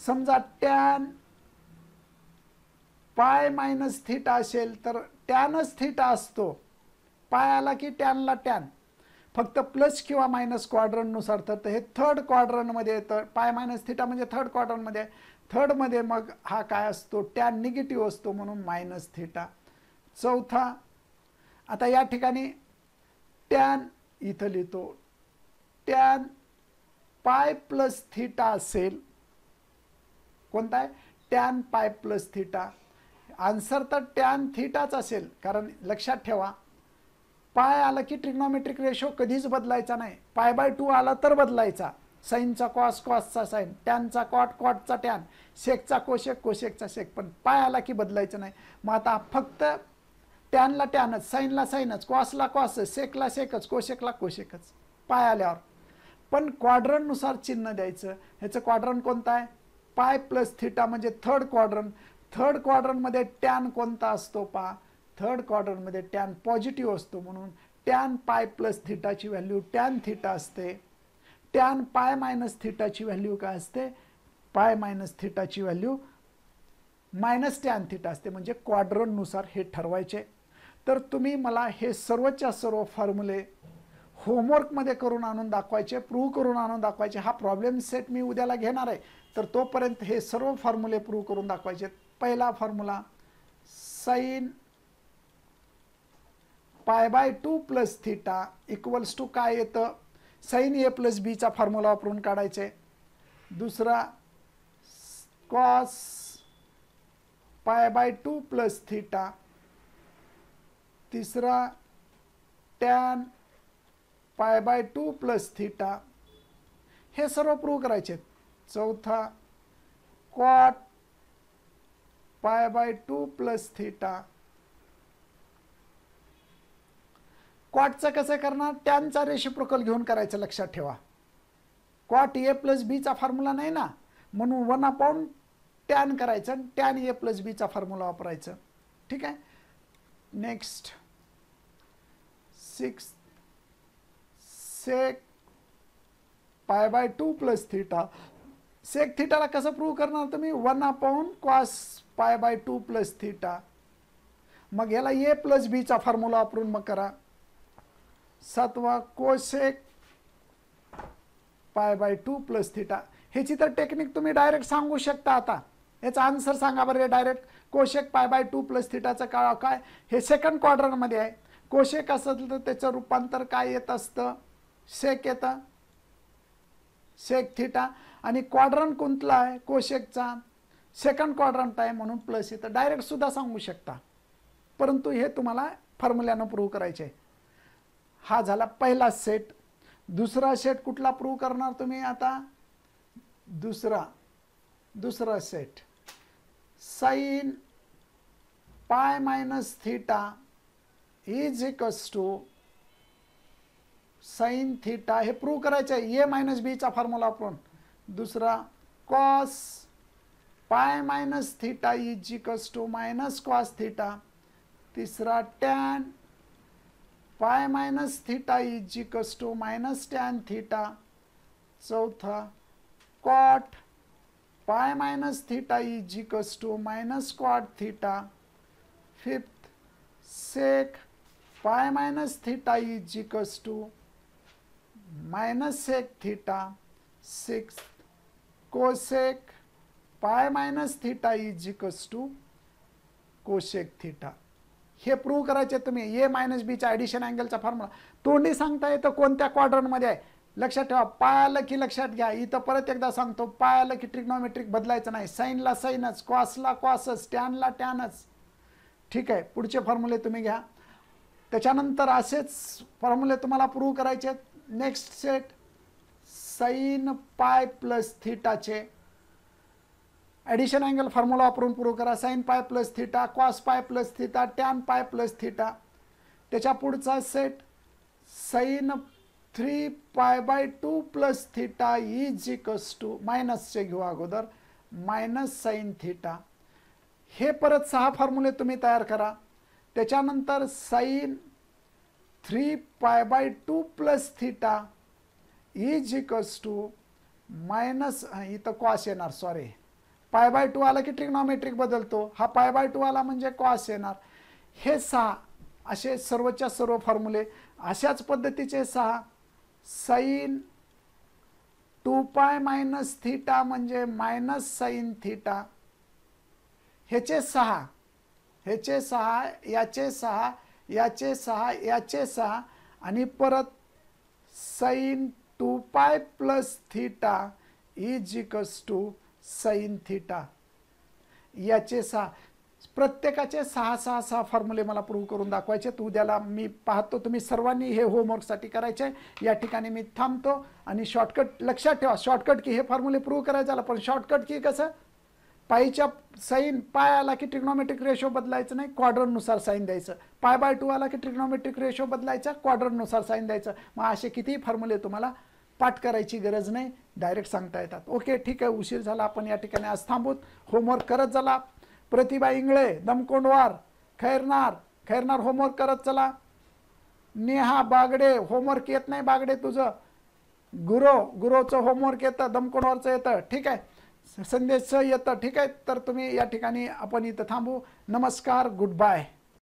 समजा टॅन पाय मायनस थिटा असेल तर टॅनच थिटा असतो पाय आला की टॅनला टॅन फक्त प्लस किंवा मायनस क्वाड्रननुसार तर हे थर्ड क्वाड्रनमध्ये येतं पाय मायनस थिटा म्हणजे थर्ड क्वाड्रनमध्ये थर्डमध्ये मग हा काय असतो टॅन निगेटिव्ह असतो म्हणून मायनस थिटा चौथा आता या ठिकाणी टॅन इथं लिहितो टॅन पाय प्लस थिटा असेल कोणता आहे tan pi plus theta answer तर टॅन थिटाच असेल कारण लक्षात ठेवा पाय आला की ट्रिग्नॉमेट्रिक रेशो कधीच बदलायचा नाही पाय बाय टू आला तर बदलायचा साईनचा कॉस कॉसचा साईन टॅनचा कॉट कॉटचा टॅन शेकचा कोशेक कोशेकचा शेक पण पाय आला की बदलायचं नाही मग आता फक्त टॅनला टॅनच साईनला साईनच क्वासला क्वास सेकला सेकच कोशेकला कोशेकच पाय आल्यावर पण क्वाड्रननुसार चिन्ह द्यायचं ह्याचं क्वाड्रन कोणतं आहे पाय प्लस थिटा म्हणजे थर्ड क्वाड्रन थर्ड क्वाड्रनमध्ये टॅन कोणता असतो पा थर्ड क्वाड्रनमध्ये टॅन पॉझिटिव्ह असतो म्हणून टॅन पाय प्लस थिटाची व्हॅल्यू टॅन थिटा असते टॅन पाय मायनस थिटाची व्हॅल्यू काय असते पाय मायनस थिटाची व्हॅल्यू मायनस टॅन थिटा असते म्हणजे क्वाड्रननुसार हे ठरवायचे तर तुम्ही मला हे सर्वच्या सर्व फॉर्म्युले होमवर्कमध्ये करून आणून दाखवायचे प्रूव्ह करून आणून दाखवायचे हा प्रॉब्लेम सेट मी उद्याला घेणार आहे तर तोपर्यंत हे सर्व फॉर्म्युले प्रूव्ह करून दाखवायचे पहिला formula sine pi by two plus theta equals to काय येतं साईन ए प्लस बीचा फॉर्म्युला वापरून काढायचे दुसरा cos pi by two plus theta तिसरा tan pi by two plus theta हे सर्व प्रूव्ह करायचे चौथा cot pi by two plus theta क्वाटचं कसं करणार टॅनचा रेशिप्रोकल घेऊन करायचं लक्षात ठेवा क्वाट ए प्लस बीचा फॉर्म्युला नाही ना म्हणून वन अपॉन टॅन करायचं आणि टॅन ए प्लस बीचा फॉर्म्युला वापरायचं ठीक आहे Next, six sec pi by 2 plus theta. Sec थिटाला कसं प्रूव्ह करणार तुम्ही one upon cos pi by two plus theta मग याला ए प्लस बीचा फॉर्म्युला वापरून मग करा सातवा कोसेक पाय बाय टू प्लस थिटा ह्याची तर टेक्निक तुम्ही डायरेक्ट सांगू शकता आता याचा आन्सर सांगा बरं direct cosec pi by two plus थिटाचा काळ काय हे सेकंड क्वार्टरमध्ये आहे कोशेक असेल तर त्याचं रूपांतर काय येत असतं सेक येतं सेक थिटा आणि क्वाड्रन कोणतला आहे कोशेकचा सेकंड क्वाड्रंट आहे म्हणून प्लस येतं डायरेक्टसुद्धा सांगू शकता परंतु हे तुम्हाला फॉर्म्युल्यानं प्रूव्ह करायचे आहे हा झाला पहिला सेट दुसरा सेट कुठला प्रूव्ह करणार तुम्ही आता दुसरा दुसरा set sine pi minus theta is equals to sine theta हे प्रूव्ह करायचं आहे ए मायनस बीचा फॉर्म्युला आपण दुसरा कॉस पाय minus theta is equals to minus cos theta तिसरा tan pi minus theta is equals to minus tan theta चौथा cot pi minus थिटाई जिकस to minus quad theta fifth sec pi minus थिटाई जिकस to minus sec theta six cosec pi minus थिटाई जिकस to cosec theta हे prove करायचे तुम्ही ए minus बीच्या addition अँगलचा formula तोंडी सांगता येतं कोणत्या क्वार्टरमध्ये आहे लक्षात ठेवा पाळलं की लक्षात घ्या इथं परत एकदा सांगतो पाळलं की ट्रिग्नॉमेट्रिक बदलायचं नाही साईनला साईनच क्वासला क्वासच टॅनला टॅनच ठीक आहे पुढचे फॉर्म्युले तुम्ही घ्या त्याच्यानंतर असेच फॉर्म्युले तुम्हाला प्रूव्ह करायचे next set sine pi plus थिटाचे ॲडिशन अँगल फॉर्म्युला वापरून प्रूव्ह करा sine pi plus theta cos pi plus theta tan pi plus theta त्याच्या पुढचा set sine three pi by two plus theta is equals to मायनसचे घेऊ अगोदर minus sine theta हे परत सहा फॉर्म्युले तुम्ही तयार करा त्याच्यानंतर sine three pi by two plus theta is equals to minus इथं कॉस येणार सॉरी पाय बाय टू आला की ट्रिग्नॉमेट्रिक बदलतो हा पाय बाय टू आला म्हणजे कॉस येणार हे सहा असे सर्वच्या सर्व फॉर्म्युले अशाच पद्धतीचे सहा sine two pi minus theta म्हणजे मायनस साइन थिटा ह्याचे सहा ह्याचे सहा याचे सहा याचे सहा याचे सहा आणि परत sine two pi plus theta is equals to sine theta याचे सहा प्रत्येकाचे सहा सहा सहा फॉर्म्युले मला प्रूव्ह करून दाखवायचे द्याला मी पाहतो तुम्ही सर्वांनी हे होमवर्कसाठी करायचे या ठिकाणी मी थांबतो आणि शॉर्टकट लक्षात ठेवा शॉर्टकट की हे फॉर्म्युले प्रूव्ह करायचं आलं पण शॉर्टकट की कसं पायीच्या साईन पाय आला की ट्रिग्नॉमेट्रिक रेशो बदलायचं नाही क्वाड्रननुसार साईन द्यायचं पाय बाय टू आला की ट्रिग्नॉमेट्रिक रेशो बदलायचा क्वाड्रननुसार साईन द्यायचं मग असे कितीही फॉर्म्युले तुम्हाला पाठ करायची गरज नाही डायरेक्ट सांगता येतात ओके ठीक आहे उशीर झाला आपण या ठिकाणी आज थांबूत होमवर्क करत झाला प्रतिभा इंगळे दमकोंडवार खैरनार खैरनार होमवर्क करत चला नेहा बागडे होमवर्क येत नाही बागडे तुझं गुरो गुरोचं होमवर्क येतं दमकोंडवारचं येतं ठीक आहे संदेशचं येतं ठीक आहे तर तुम्ही या ठिकाणी आपण इथं थांबू नमस्कार गुड बाय